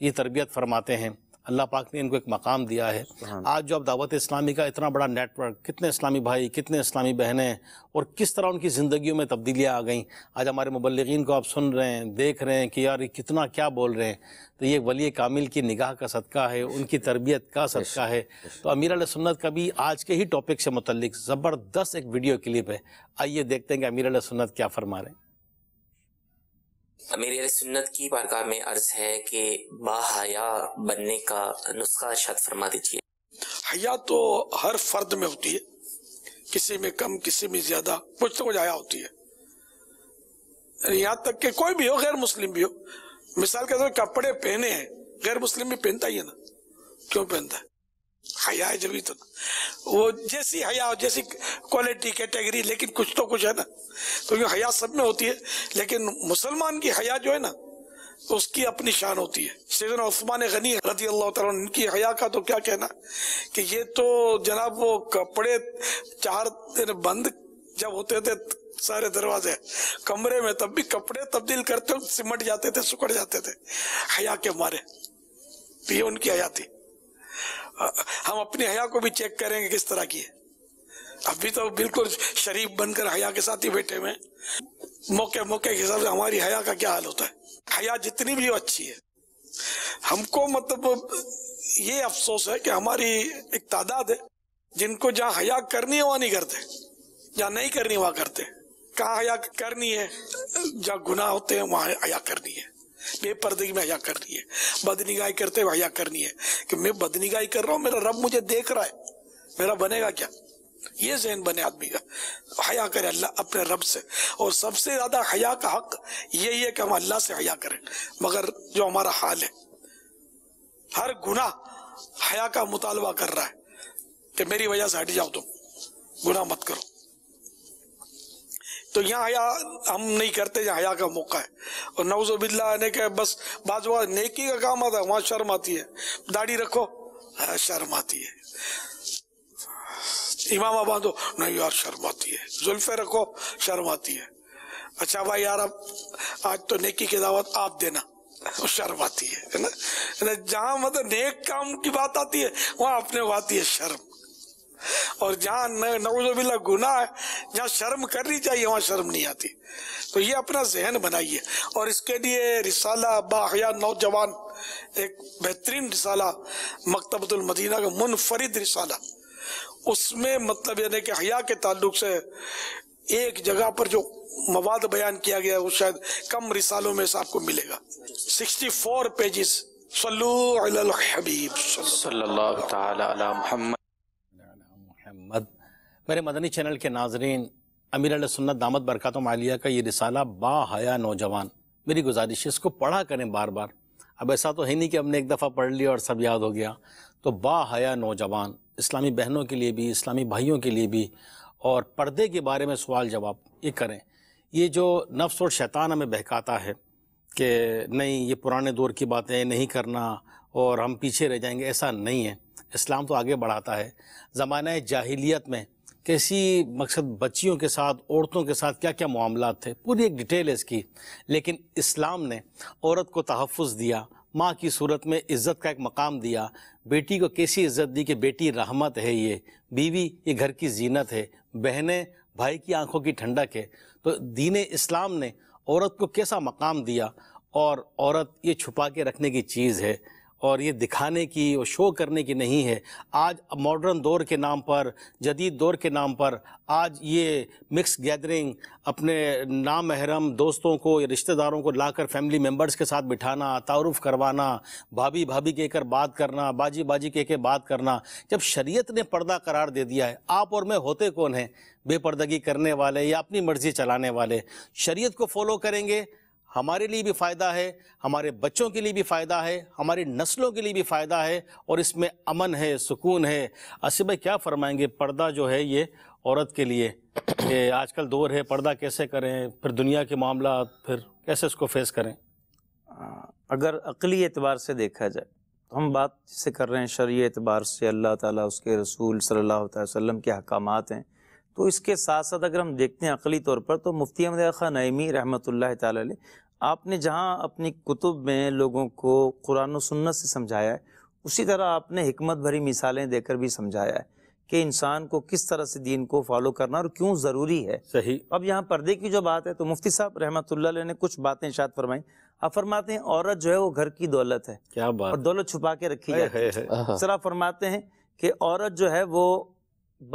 [SPEAKER 2] ये तरबियत फरमाते हैं अल्लाह पाक ने इनको एक मकाम दिया है हाँ। आज जो अब दावत इस्लामी का इतना बड़ा नेटवर्क कितने इस्लामी भाई कितने इस्लामी बहनें और किस तरह उनकी ज़िंदगियों में तब्दीलियाँ आ गई आज हमारे मुबलगिन को आप सुन रहे हैं देख रहे हैं कि यार कितना क्या बोल रहे हैं तो ये वली कामिल की निगाह का सदका है उनकी तरबियत का सदका है तो अमीर सुन्नत का भी आज के ही टॉपिक से मुतलिक ज़बरदस्त एक वीडियो क्लिप है आइए देखते हैं कि अमीर सुन्नत क्या फरमा रहे हैं
[SPEAKER 3] मेरे सुन्नत की बारगाह में अर्ज है कि बाहया
[SPEAKER 5] बनने का नुस्खा शत फरमा दीजिए हया तो हर फर्द में होती है किसी में कम किसी में ज्यादा कुछ तो कुछ हया होती है यहाँ तक कि कोई भी हो गैर मुस्लिम भी हो मिसाल के तौर तो कपड़े पहने हैं गैर मुस्लिम भी पहनता ही है ना क्यों पहनता है हया है जब तो वो जैसी हया हो जैसी क्वालिटी कैटेगरी लेकिन कुछ तो कुछ है ना तो ये हया सब में होती है लेकिन मुसलमान की हया जो है ना उसकी अपनी शान होती है सैदन उस्मान गनी रजी अल्लाह उनकी हया का तो क्या कहना कि ये तो जनाब वो कपड़े चार दिन बंद जब होते थे सारे दरवाजे कमरे में तब भी कपड़े तब्दील करते सिमट जाते थे सुकड़ जाते थे हया के मारे तो ये उनकी हया थी हम अपनी हया को भी चेक करेंगे किस तरह की है अभी तो बिल्कुल शरीफ बनकर हया के साथ ही बैठे हुए मौके मौके के हिसाब से हमारी हया का क्या हाल होता है हया जितनी भी अच्छी है हमको मतलब ये अफसोस है कि हमारी एक तादाद है जिनको जहाँ हया करनी है वहाँ नहीं करते जहाँ नहीं करनी वहाँ करते कहाँ हया करनी है जहाँ गुनाह होते हैं वहाँ हया करनी है बेपर्दगी में हया करनी है बदनिगाही करते हुए हया करनी है कि मैं बदनिगाही कर रहा हूँ मेरा रब मुझे देख रहा है मेरा बनेगा क्या ये जहन बने आदमी का हया करे अल्लाह अपने रब से और सबसे ज्यादा हया का हक यही है कि हम अल्लाह से हया करें मगर जो हमारा हाल है हर गुना हया का मुतालबा कर रहा है कि मेरी वजह से हट जाओ तुम गुना मत करो तो यहाँ हया हम नहीं करते जहाँ हया का मौका है और नवजुबिल्ला आने के बस बाजवा नेकी का काम आता है वहां शर्म आती है दाढ़ी रखो शर्म आती है इमामा बांधो नहीं यार शर्म आती है जुल्फे रखो शर्म आती है अच्छा भाई यार अब आज तो नेकी की दावत आप देना शर्म आती है ना जहां मतलब नेक काम की बात आती है वहां अपने आती है शर्म और जहाँ नवजोबिल्ला गुना है जहाँ शर्म करनी चाहिए वहाँ शर्म नहीं आती तो ये अपना जहन बनाइए और इसके लिए रिसाला बाया नौजवान एक बेहतरीन रिसाला मकतबतुलमदीना का मुनफरद रिसाला उसमें मतलब यानी कि हया के ताल्लुक से एक जगह पर जो मवाद बयान किया गया है वो शायद कम रिसालों में से आपको मिलेगा 64 पेजेस सल्लू अला सल्लल्लाहु अला मोहम्मद
[SPEAKER 2] अहमद मेरे मदनी चैनल के नाजरीन अमीर सुन्नत दामद बरकत मालिया का ये रिसाला बा हया नौजवान मेरी गुजारिश है इसको पढ़ा करें बार बार अब ऐसा तो है नहीं कि हमने एक दफ़ा पढ़ लिया और सब याद हो गया तो बा हया नौजवान इस्लामी बहनों के लिए भी इस्लामी भाइयों के लिए भी और पर्दे के बारे में सवाल जवाब ये करें ये जो नफ्स और शैतान हमें बहकाता है कि नहीं ये पुराने दौर की बातें नहीं करना और हम पीछे रह जाएंगे ऐसा नहीं है इस्लाम तो आगे बढ़ाता है ज़माना जाहिलियत में कैसी मकसद बच्चियों के साथ औरतों के साथ क्या क्या मामला थे पूरी एक डिटेल है इसकी लेकिन इस्लाम ने औरत को तहफ़ दिया माँ की सूरत में इज़्ज़त का एक मकाम दिया बेटी को कैसी इज़्ज़त दी कि बेटी रहमत है ये बीवी ये घर की जीनत है बहनें भाई की आंखों की ठंडक है तो दीन इस्लाम ने औरत को कैसा मकाम दिया और औरत ये छुपा के रखने की चीज़ है और ये दिखाने की और शो करने की नहीं है आज मॉडर्न दौर के नाम पर जदीद दौर के नाम पर आज ये मिक्स गैदरिंग अपने नामहरम दोस्तों को या रिश्तेदारों को लाकर फैमिली मेम्बर्स के साथ बिठाना तारुफ करवाना भाभी भाभी के कर बात करना बाजी बाजी के के बात करना जब शरीयत ने पर्दा करार दे दिया है आप और मैं होते कौन हैं बेपर्दगी करने वाले या अपनी मर्ज़ी चलाने वाले शरीयत को फॉलो करेंगे हमारे लिए भी फ़ायदा है हमारे बच्चों के लिए भी फ़ायदा है हमारी नस्लों के लिए भी फ़ायदा है और इसमें अमन है सुकून है असी भाई क्या फरमाएंगे पर्दा जो है ये औरत के लिए ये आजकल दौर है पर्दा कैसे करें फिर दुनिया के मामला फिर कैसे उसको फेस करें अगर अकली एतबार से देखा जाए
[SPEAKER 4] तो हम बात जिसे कर रहे हैं शर्य एतबार से अल्लाह ताला उसके रसूल सल्लल्लाहु अलैहि वसल्लम के अहकाम हैं तो इसके साथ साथ अगर हम देखते हैं अकली तौर पर तो मुफ्ती अहमद खान नईमी रहमत ताली आपने जहाँ अपनी कुतुब में लोगों को कुरान सुन्नत से समझाया है उसी तरह आपने हमत भरी मिसालें देकर भी समझाया है कि इंसान को किस तरह से दीन को फॉलो करना और क्यों ज़रूरी है सही अब यहाँ पर्दे की जो बात है तो मुफ्ती साहब रहमत ने कुछ बातें शायद फरमाई आप फरमाते हैं औरत जो है वो घर की दौलत है क्या बात और दौलत छुपा के रखी है सर आप फरमाते हैं कि औरत जो है वो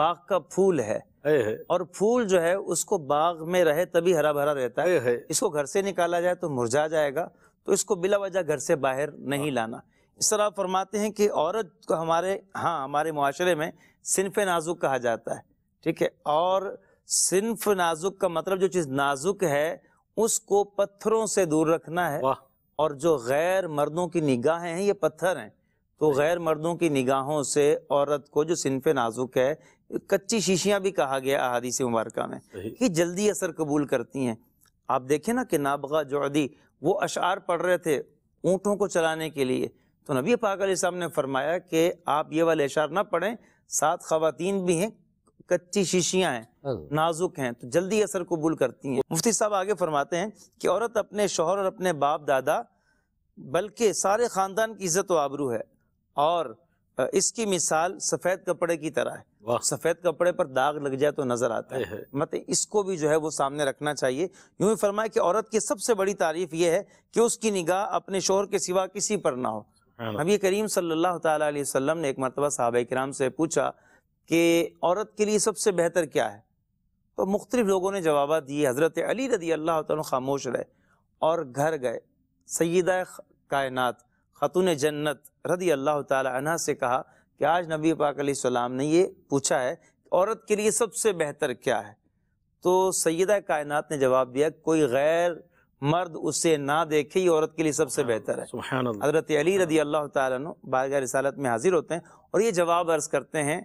[SPEAKER 4] बाघ का फूल है और फूल जो है उसको बाग में रहे तभी हरा भरा रहता है, है। इसको घर से निकाला जाए तो मुरझा जाएगा तो इसको बिला वजह घर से बाहर नहीं हाँ। लाना इस तरह फरमाते हैं कि औरत को हमारे हाँ हमारे माशरे में सिनफ नाजुक कहा जाता है ठीक है और सिनफ नाजुक का मतलब जो चीज़ नाजुक है उसको पत्थरों से दूर रखना है और जो गैर मर्दों की निगाहें हैं ये पत्थर हैं तो गैर मर्दों की निगाहों से औरत को जो सिनफ नाजुक है कच्ची शीशियां भी कहा गया अहादीस मुबारक में कि जल्दी असर कबूल करती हैं आप देखें ना कि नाबगा जोदी वो अशार पढ़ रहे थे ऊँटों को चलाने के लिए तो नबी पाक साहब ने फरमाया कि आप ये वाले अशार ना पढ़ें सात खातन भी हैं कच्ची शीशियाँ हैं नाजुक हैं तो जल्दी असर कबूल करती हैं मुफ्ती साहब आगे फरमाते हैं कि औरत अपने शोहर और अपने बाप दादा बल्कि सारे ख़ानदान की इज़्ज़त आबरू है और इसकी मिसाल सफ़ेद कपड़े की तरह है सफेद कपड़े पर दाग लग जाए तो नजर आता है मतलब इसको भी जो है वो सामने रखना चाहिए यूं ही फरमाया कि औरत की सबसे बड़ी तारीफ ये है कि उसकी निगाह अपने शोहर के सिवा किसी पर ना हो ये करीम सल्लल्लाहु अलैहि वसल्लम ने एक मरतबा साहब कराम से पूछा कि औरत के लिए सबसे बेहतर क्या है तो मुख्तलिफ लोगों ने जवाब दिए हज़रत अली रदी अल्लाह खामोश रहे और घर गए सयदा कायनत ख़तून जन्नत रदी अल्लाह तह से कहा कि आज नबी पाक सलाम ने ये पूछा है औरत के लिए सबसे बेहतर क्या है तो सैदा कायनात ने जवाब दिया कोई गैर मर्द उसे ना देखे ये औरत के लिए सबसे हाँ, बेहतर है हजरत अली हाँ। रदी अल्लाह तारगाह रिसालत में हाजिर होते हैं और ये जवाब अर्ज़ करते हैं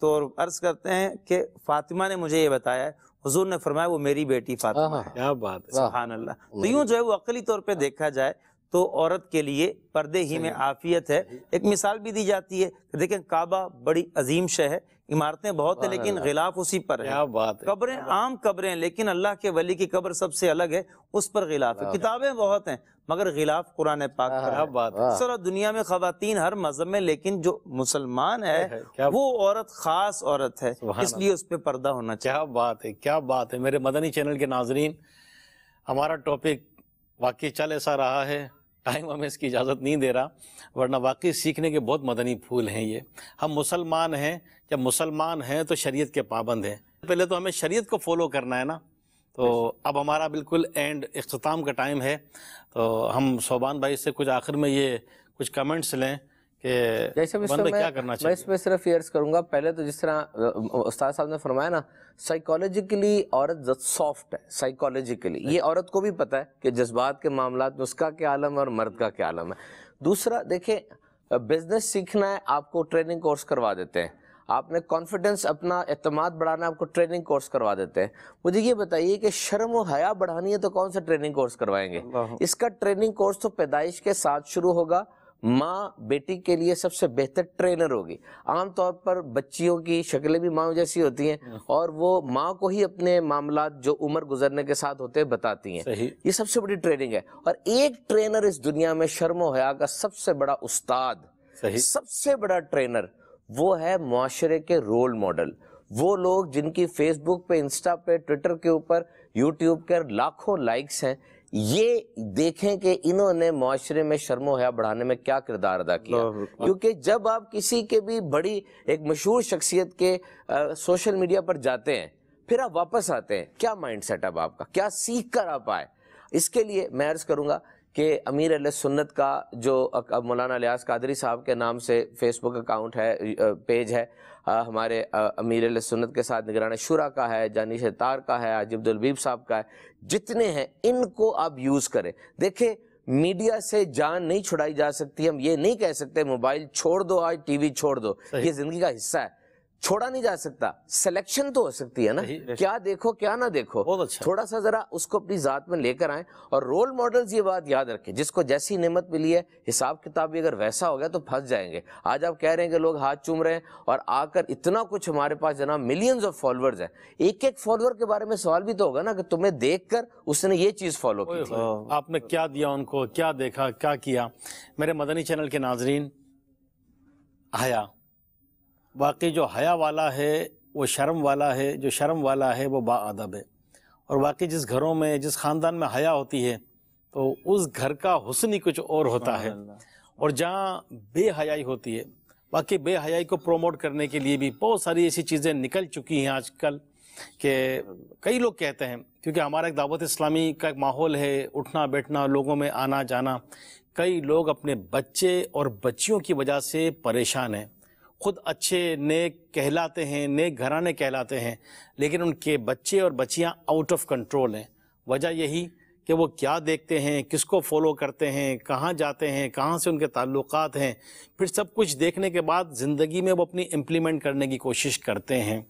[SPEAKER 4] तो अर्ज़ करते हैं कि फ़ातिमा ने मुझे ये बताया हजूर ने फरमाया वो मेरी बेटी हाँ, फातिमा है क्या बात है तो यूँ जो है वो अकली तौर पर देखा जाए तो औरत के लिए पर्दे ही में आफियत है एक मिसाल भी दी जाती है देखें काबा बड़ी अजीम शह है इमारतें बहुत है लेकिन गिलाफ उसी पर है बात कब्रें आम कब्रें लेकिन अल्लाह के वली की कब्र सबसे अलग है उस पर गिलाफ है किताबें बहुत हैं मगर गिलाफ कुरान पाक का बात सर दुनिया में खातन हर मजहब में लेकिन जो मुसलमान है वो औरत खास औरत है इसलिए उस
[SPEAKER 2] पर पर्दा होना चाहिए क्या बात है क्या बात है मेरे मदनी चैनल के नाजरीन हमारा टॉपिक वाकई चल ऐसा रहा है टाइम हमें इसकी इजाज़त नहीं दे रहा वरना वाकई सीखने के बहुत मदनी फूल हैं ये हम मुसलमान हैं जब मुसलमान हैं तो शरीयत के पाबंद हैं पहले तो हमें शरीयत को फॉलो करना है ना तो अब हमारा बिल्कुल एंड अख्ताम का टाइम है तो हम सोबान भाई से कुछ आखिर में ये कुछ कमेंट्स लें जैसे बंदा क्या करना चाहिए मैं
[SPEAKER 3] इसमें सिर्फ ईयर्स करूंगा पहले तो जिस तरह उस्ताद साहब ने फरमाया ना साइकोलॉजिकली औरत सॉफ्ट है साइकोलॉजिकली ये औरत को भी पता है कि जज्बात के मामला में उसका क्या आलम है और मर्द का क्या आलम है दूसरा देखें बिजनेस सीखना है आपको ट्रेनिंग कोर्स करवा देते हैं आपने कॉन्फिडेंस अपना अतमाद बढ़ाना आपको ट्रेनिंग कोर्स करवा देते हैं मुझे ये बताइए कि शर्म और हया बढ़ानी है तो कौन सा ट्रेनिंग कोर्स करवाएंगे इसका ट्रेनिंग कोर्स तो पैदाइश के साथ शुरू होगा माँ बेटी के लिए सबसे बेहतर ट्रेनर होगी आमतौर पर बच्चियों की शक्लें भी माँ जैसी होती हैं और वो माँ को ही अपने मामला जो उम्र गुजरने के साथ होते हैं बताती हैं ये सबसे बड़ी ट्रेनिंग है और एक ट्रेनर इस दुनिया में शर्म हया का सबसे बड़ा उस्ताद सबसे बड़ा ट्रेनर वो है माशरे के रोल मॉडल वो लोग जिनकी फेसबुक पे इंस्टा पे ट्विटर के ऊपर यूट्यूब के लाखों लाइक्स हैं ये देखें कि इन्होंने माशरे में शर्मो हया बढ़ाने में क्या किरदार अदा किया क्योंकि जब आप किसी के भी बड़ी एक मशहूर शख्सियत के आ, सोशल मीडिया पर जाते हैं फिर आप वापस आते हैं क्या माइंड सेटअप आपका क्या सीख कर आप आए इसके लिए मैं अर्ज करूंगा कि अमीर अल सुन्नत का जो मौलाना लियास कादरी साहब के नाम से फेसबुक अकाउंट है पेज है आ, हमारे आ, अमीर अल सुन्नत के साथ निगरान शुरा का है जानी शतार का है आजिबुलबीब साहब का है जितने हैं इनको आप यूज़ करें देखें मीडिया से जान नहीं छुड़ाई जा सकती हम ये नहीं कह सकते मोबाइल छोड़ दो आज टीवी छोड़ दो ये ज़िंदगी का हिस्सा है छोड़ा नहीं जा सकता सिलेक्शन तो हो सकती है ना क्या देखो क्या ना देखो बहुत अच्छा थोड़ा सा जरा उसको अपनी जात में लेकर आए और रोल मॉडल्स ये बात याद रखें जिसको जैसी नेमत मिली है हिसाब किताब भी अगर वैसा हो गया तो फंस जाएंगे आज आप कह रहे हैं कि लोग हाथ चूम रहे हैं और आकर इतना कुछ हमारे पास जना मिलियंस ऑफ
[SPEAKER 2] फॉलोअर्स है एक एक फॉलोअर के बारे में सवाल भी तो होगा ना कि तुम्हें देख उसने ये चीज फॉलो की आपने हाँ। क्या दिया उनको क्या देखा क्या किया मेरे मदनी चैनल के नाजरीन आया वाकई जो हया वाला है वो शर्म वाला है जो शर्म वाला है वो बादब है और वाकई जिस घरों में जिस ख़ानदान में हया होती है तो उस घर का हुसन ही कुछ और होता है और जहाँ बेहयाई होती है बाकी बेहयाई को प्रमोट करने के लिए भी बहुत सारी ऐसी चीज़ें निकल चुकी हैं आजकल कि कई लोग कहते हैं क्योंकि हमारा एक दावत इस्लामी का एक माहौल है उठना बैठना लोगों में आना जाना कई लोग अपने बच्चे और बच्चियों की वजह से परेशान हैं खुद अच्छे नेक कहलाते हैं नेक घराने कहलाते हैं लेकिन उनके बच्चे और बच्चियाँ आउट ऑफ कंट्रोल हैं वजह यही कि वो क्या देखते हैं किसको फॉलो करते हैं कहाँ जाते हैं कहाँ से उनके ताल्लुक हैं फिर सब कुछ देखने के बाद ज़िंदगी में वो अपनी इम्प्लीमेंट करने की कोशिश करते हैं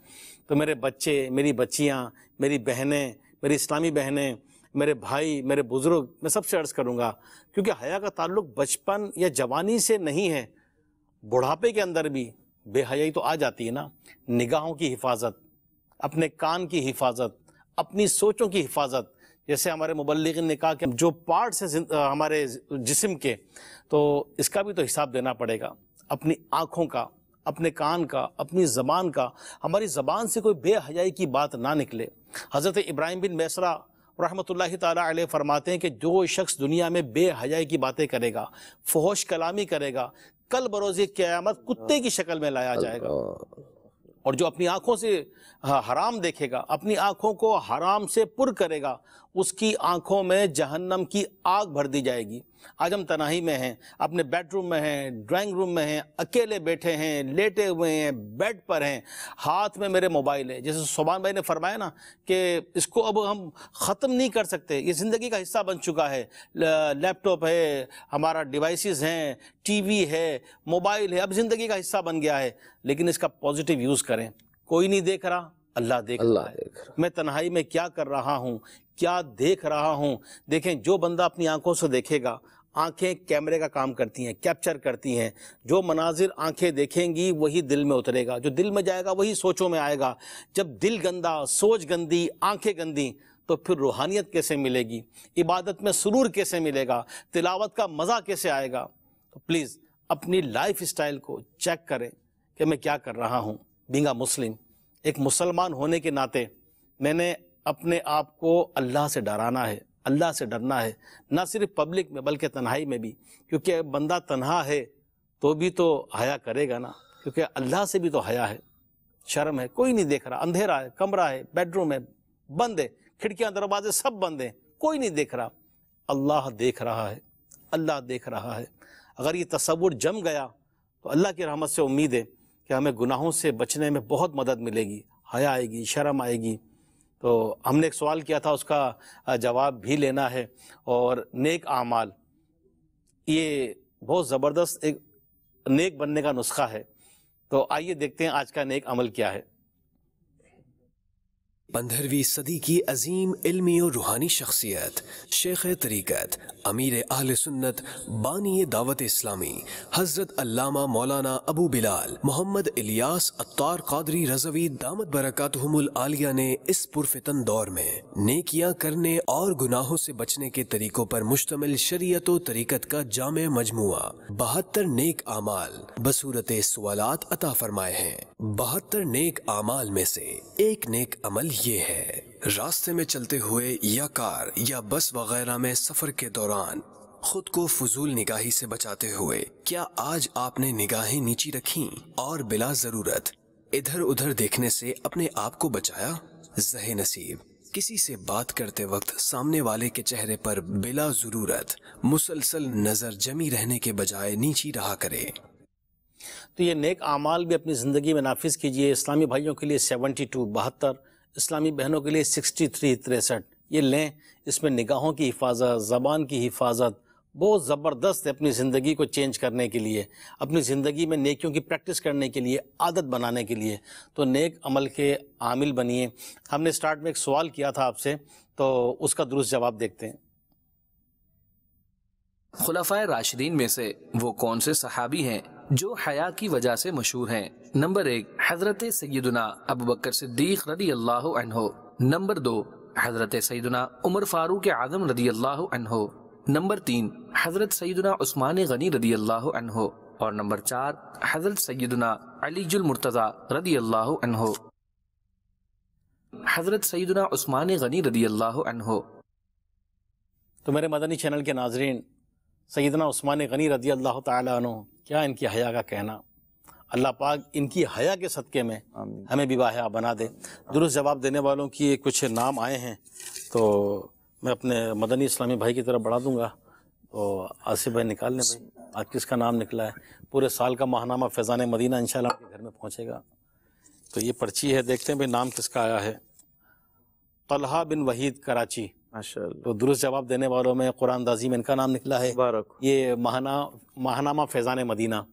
[SPEAKER 2] तो मेरे बच्चे मेरी बच्चियाँ मेरी बहनें मेरी इस्लामी बहनें मेरे भाई मेरे बुज़ुर्ग मैं सबसे अर्ज़ करूँगा क्योंकि हया का ताल्लुक बचपन या जवानी से नहीं है बुढ़ापे के अंदर भी बेहयाई तो आ जाती है ना निगाहों की हिफाजत अपने कान की हिफाजत अपनी सोचों की हिफाजत जैसे हमारे मुबलिक ने कहा कि जो पार्ट्स हैं हमारे जिसम के तो इसका भी तो हिसाब देना पड़ेगा अपनी आँखों का अपने कान का अपनी ज़बान का हमारी ज़बान से कोई बेहयाई की बात ना निकले हज़रत इब्राहिम बिन मैसरा रहमत ताली फरमाते हैं कि जो शख्स दुनिया में बेहयाई की बातें करेगा फहश कलामी करेगा कल बरोजी क्यामत कुत्ते की शक्ल में लाया जाएगा और जो अपनी आंखों से हराम देखेगा अपनी आंखों को हराम से पुर करेगा उसकी आंखों में जहन्नम की आग भर दी जाएगी आज हम तनाही में हैं अपने बेडरूम में हैं ड्राइंग रूम में हैं अकेले बैठे हैं लेटे हुए हैं बेड पर हैं हाथ में मेरे मोबाइल है जैसे सोबान भाई ने फरमाया ना कि इसको अब हम ख़त्म नहीं कर सकते ये ज़िंदगी का हिस्सा बन चुका है लैपटॉप है हमारा डिवाइसेस हैं टीवी है मोबाइल है अब ज़िंदगी का हिस्सा बन गया है लेकिन इसका पॉजिटिव यूज़ करें कोई नहीं देख रहा अल्लाह देख अल्लाह देख मैं तन्हाई में क्या कर रहा हूँ क्या देख रहा हूं देखें जो बंदा अपनी आंखों से देखेगा आंखें कैमरे का काम करती हैं कैप्चर करती हैं जो मनाजिर आंखें देखेंगी वही दिल में उतरेगा जो दिल में जाएगा वही सोचों में आएगा जब दिल गंदा सोच गंदी आंखें गंदी तो फिर रूहानियत कैसे मिलेगी इबादत में सुरूर कैसे मिलेगा तिलावत का मज़ा कैसे आएगा तो प्लीज़ अपनी लाइफ स्टाइल को चेक करें कि मैं क्या कर रहा हूँ बिंगा मुस्लिम एक मुसलमान होने के नाते मैंने अपने आप को अल्लाह से डराना है अल्लाह से डरना है ना सिर्फ पब्लिक में बल्कि तन्हाई में भी क्योंकि बंदा तन्हा है तो भी तो हया करेगा ना क्योंकि अल्लाह से भी तो हया है शर्म है कोई नहीं देख रहा अंधेरा है कमरा है बेडरूम है बंद है खिड़कियां दरवाजे सब बंद हैं कोई नहीं देख रहा अल्लाह देख रहा है अल्लाह देख रहा है अगर ये तस्वुर जम गया तो अल्लाह की रहमत से उम्मीद है कि हमें गुनाहों से बचने में बहुत मदद मिलेगी हया आएगी शर्म आएगी तो हमने एक सवाल किया था उसका जवाब भी लेना है और नेक आमाल ये बहुत ज़बरदस्त एक नेक बनने का नुस्खा है तो आइए देखते हैं आज का नेक अमल क्या है
[SPEAKER 1] पंद्रहवीं सदी की अजीम इलमी और रूहानी शख्सियत शेख तरीक़त अमीर आल सुन्नत बानी दावत इस्लामी हज़रत अल्लामा मौलाना अबू बिलाल मोहम्मद इलियास अत्तार कादरी रजवी दामद बरकत आलिया ने इस पुरफितन दौर में नेकियां करने और गुनाहों से बचने के तरीकों पर मुश्तमिल शरीयत तरीक़त का जाम मजमु बहत्तर नेक आमाल बसूरत सवाल अता फरमाए हैं बहत्तर नेक आमाल में से एक नेक अमल ये है रास्ते में चलते हुए या कार या बस वगैरह में सफर के दौरान खुद को फजूल निगाही से बचाते हुए क्या आज आपने निगाहें नीची रखी और बिला जरूरत इधर उधर देखने से अपने आप को बचाया जहे नसीब किसी से बात करते वक्त सामने वाले के चेहरे पर बिला जरूरत मुसलसल नजर जमी रहने के बजाय नीची रहा करे
[SPEAKER 2] तो ये नेक आमाल भी अपनी ज़िंदगी में नाफिज कीजिए इस्लामी भाइयों के लिए सेवनटी टू बहत्तर इस्लामी बहनों के लिए सिक्सटी थ्री तिरसठ ये लें इसमें निगाहों की हिफाजत ज़बान की हिफाजत बहुत ज़बरदस्त है अपनी ज़िंदगी को चेंज करने के लिए अपनी ज़िंदगी में नेकियों की प्रैक्टिस करने के लिए आदत बनाने के लिए तो नेक अमल के आमिल बनिए हमने स्टार्ट में एक सवाल किया था आपसे तो उसका दुरुस्त जवाब देखते हैं खुलाफा राशिदीन में से वो कौन से सहाबी हैं
[SPEAKER 3] जो हया की वजह से मशहूर हैं नंबर एक हजरत सैदना अब बकर सिद्दीक रदी अल्लाह नंबर दो हजरत सैदना उमर फारूक आजम रदी अल्लाह नंबर तीन हजरत सैदना उस्मान गनी रदी अल्लाह और नंबर चार हजरत सैदना अलीजुलमरतज़ा रदी अल्लाह
[SPEAKER 2] हजरत सैदना उस्मान गनी रदी अल्लाह तो मेरे मदनी चैनल के नाजरीन सैदना उस्मान गनी रदी अल्लाह तु क्या इनकी हया का कहना अल्लाह पाक इनकी हया के सदक़े में हमें विवाह बना दे दुरुस्त जवाब देने वालों की कुछ नाम आए हैं तो मैं अपने मदनी इस्लामी भाई की तरफ बढ़ा दूंगा तो आसिफ भाई निकाल लें भाई आज किसका नाम निकला है पूरे साल का माहनामा फैज़ान मदीना इन आपके घर में पहुँचेगा तो ये पर्ची है देखते हैं भाई नाम किसका आया है तलहा बिन वहीद कराची तो दुरुस्त जवाब देने वालों में कुरान दाजी में इनका नाम निकला है ये महाना महानामा फैज़ान मदीना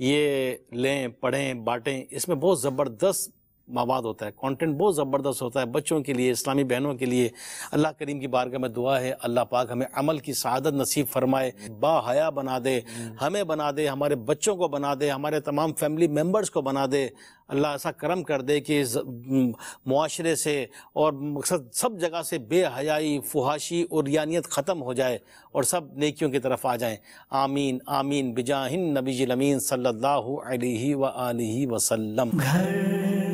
[SPEAKER 2] ये लें पढ़ें बांटें इसमें बहुत ज़बरदस्त मवाद होता है कंटेंट बहुत ज़बरदस्त होता है बच्चों के लिए इस्लामी बहनों के लिए अल्लाह करीम की बारगाह में दुआ है अल्लाह पाक हमें अमल की सदत नसीब फरमाए बाया बना दे हमें बना दे हमारे बच्चों को बना दे हमारे तमाम फैमिली मेम्बर्स को बना दे अल्लाह ऐसा करम कर दे कि माशरे से और मकसद सब जगह से बेहयाई फुहाशी और यानियत ख़त्म हो जाए और सब नेकियों की तरफ आ जाएँ आमीन आमीन बिजाहिन नबी जिलमीन सल्ला व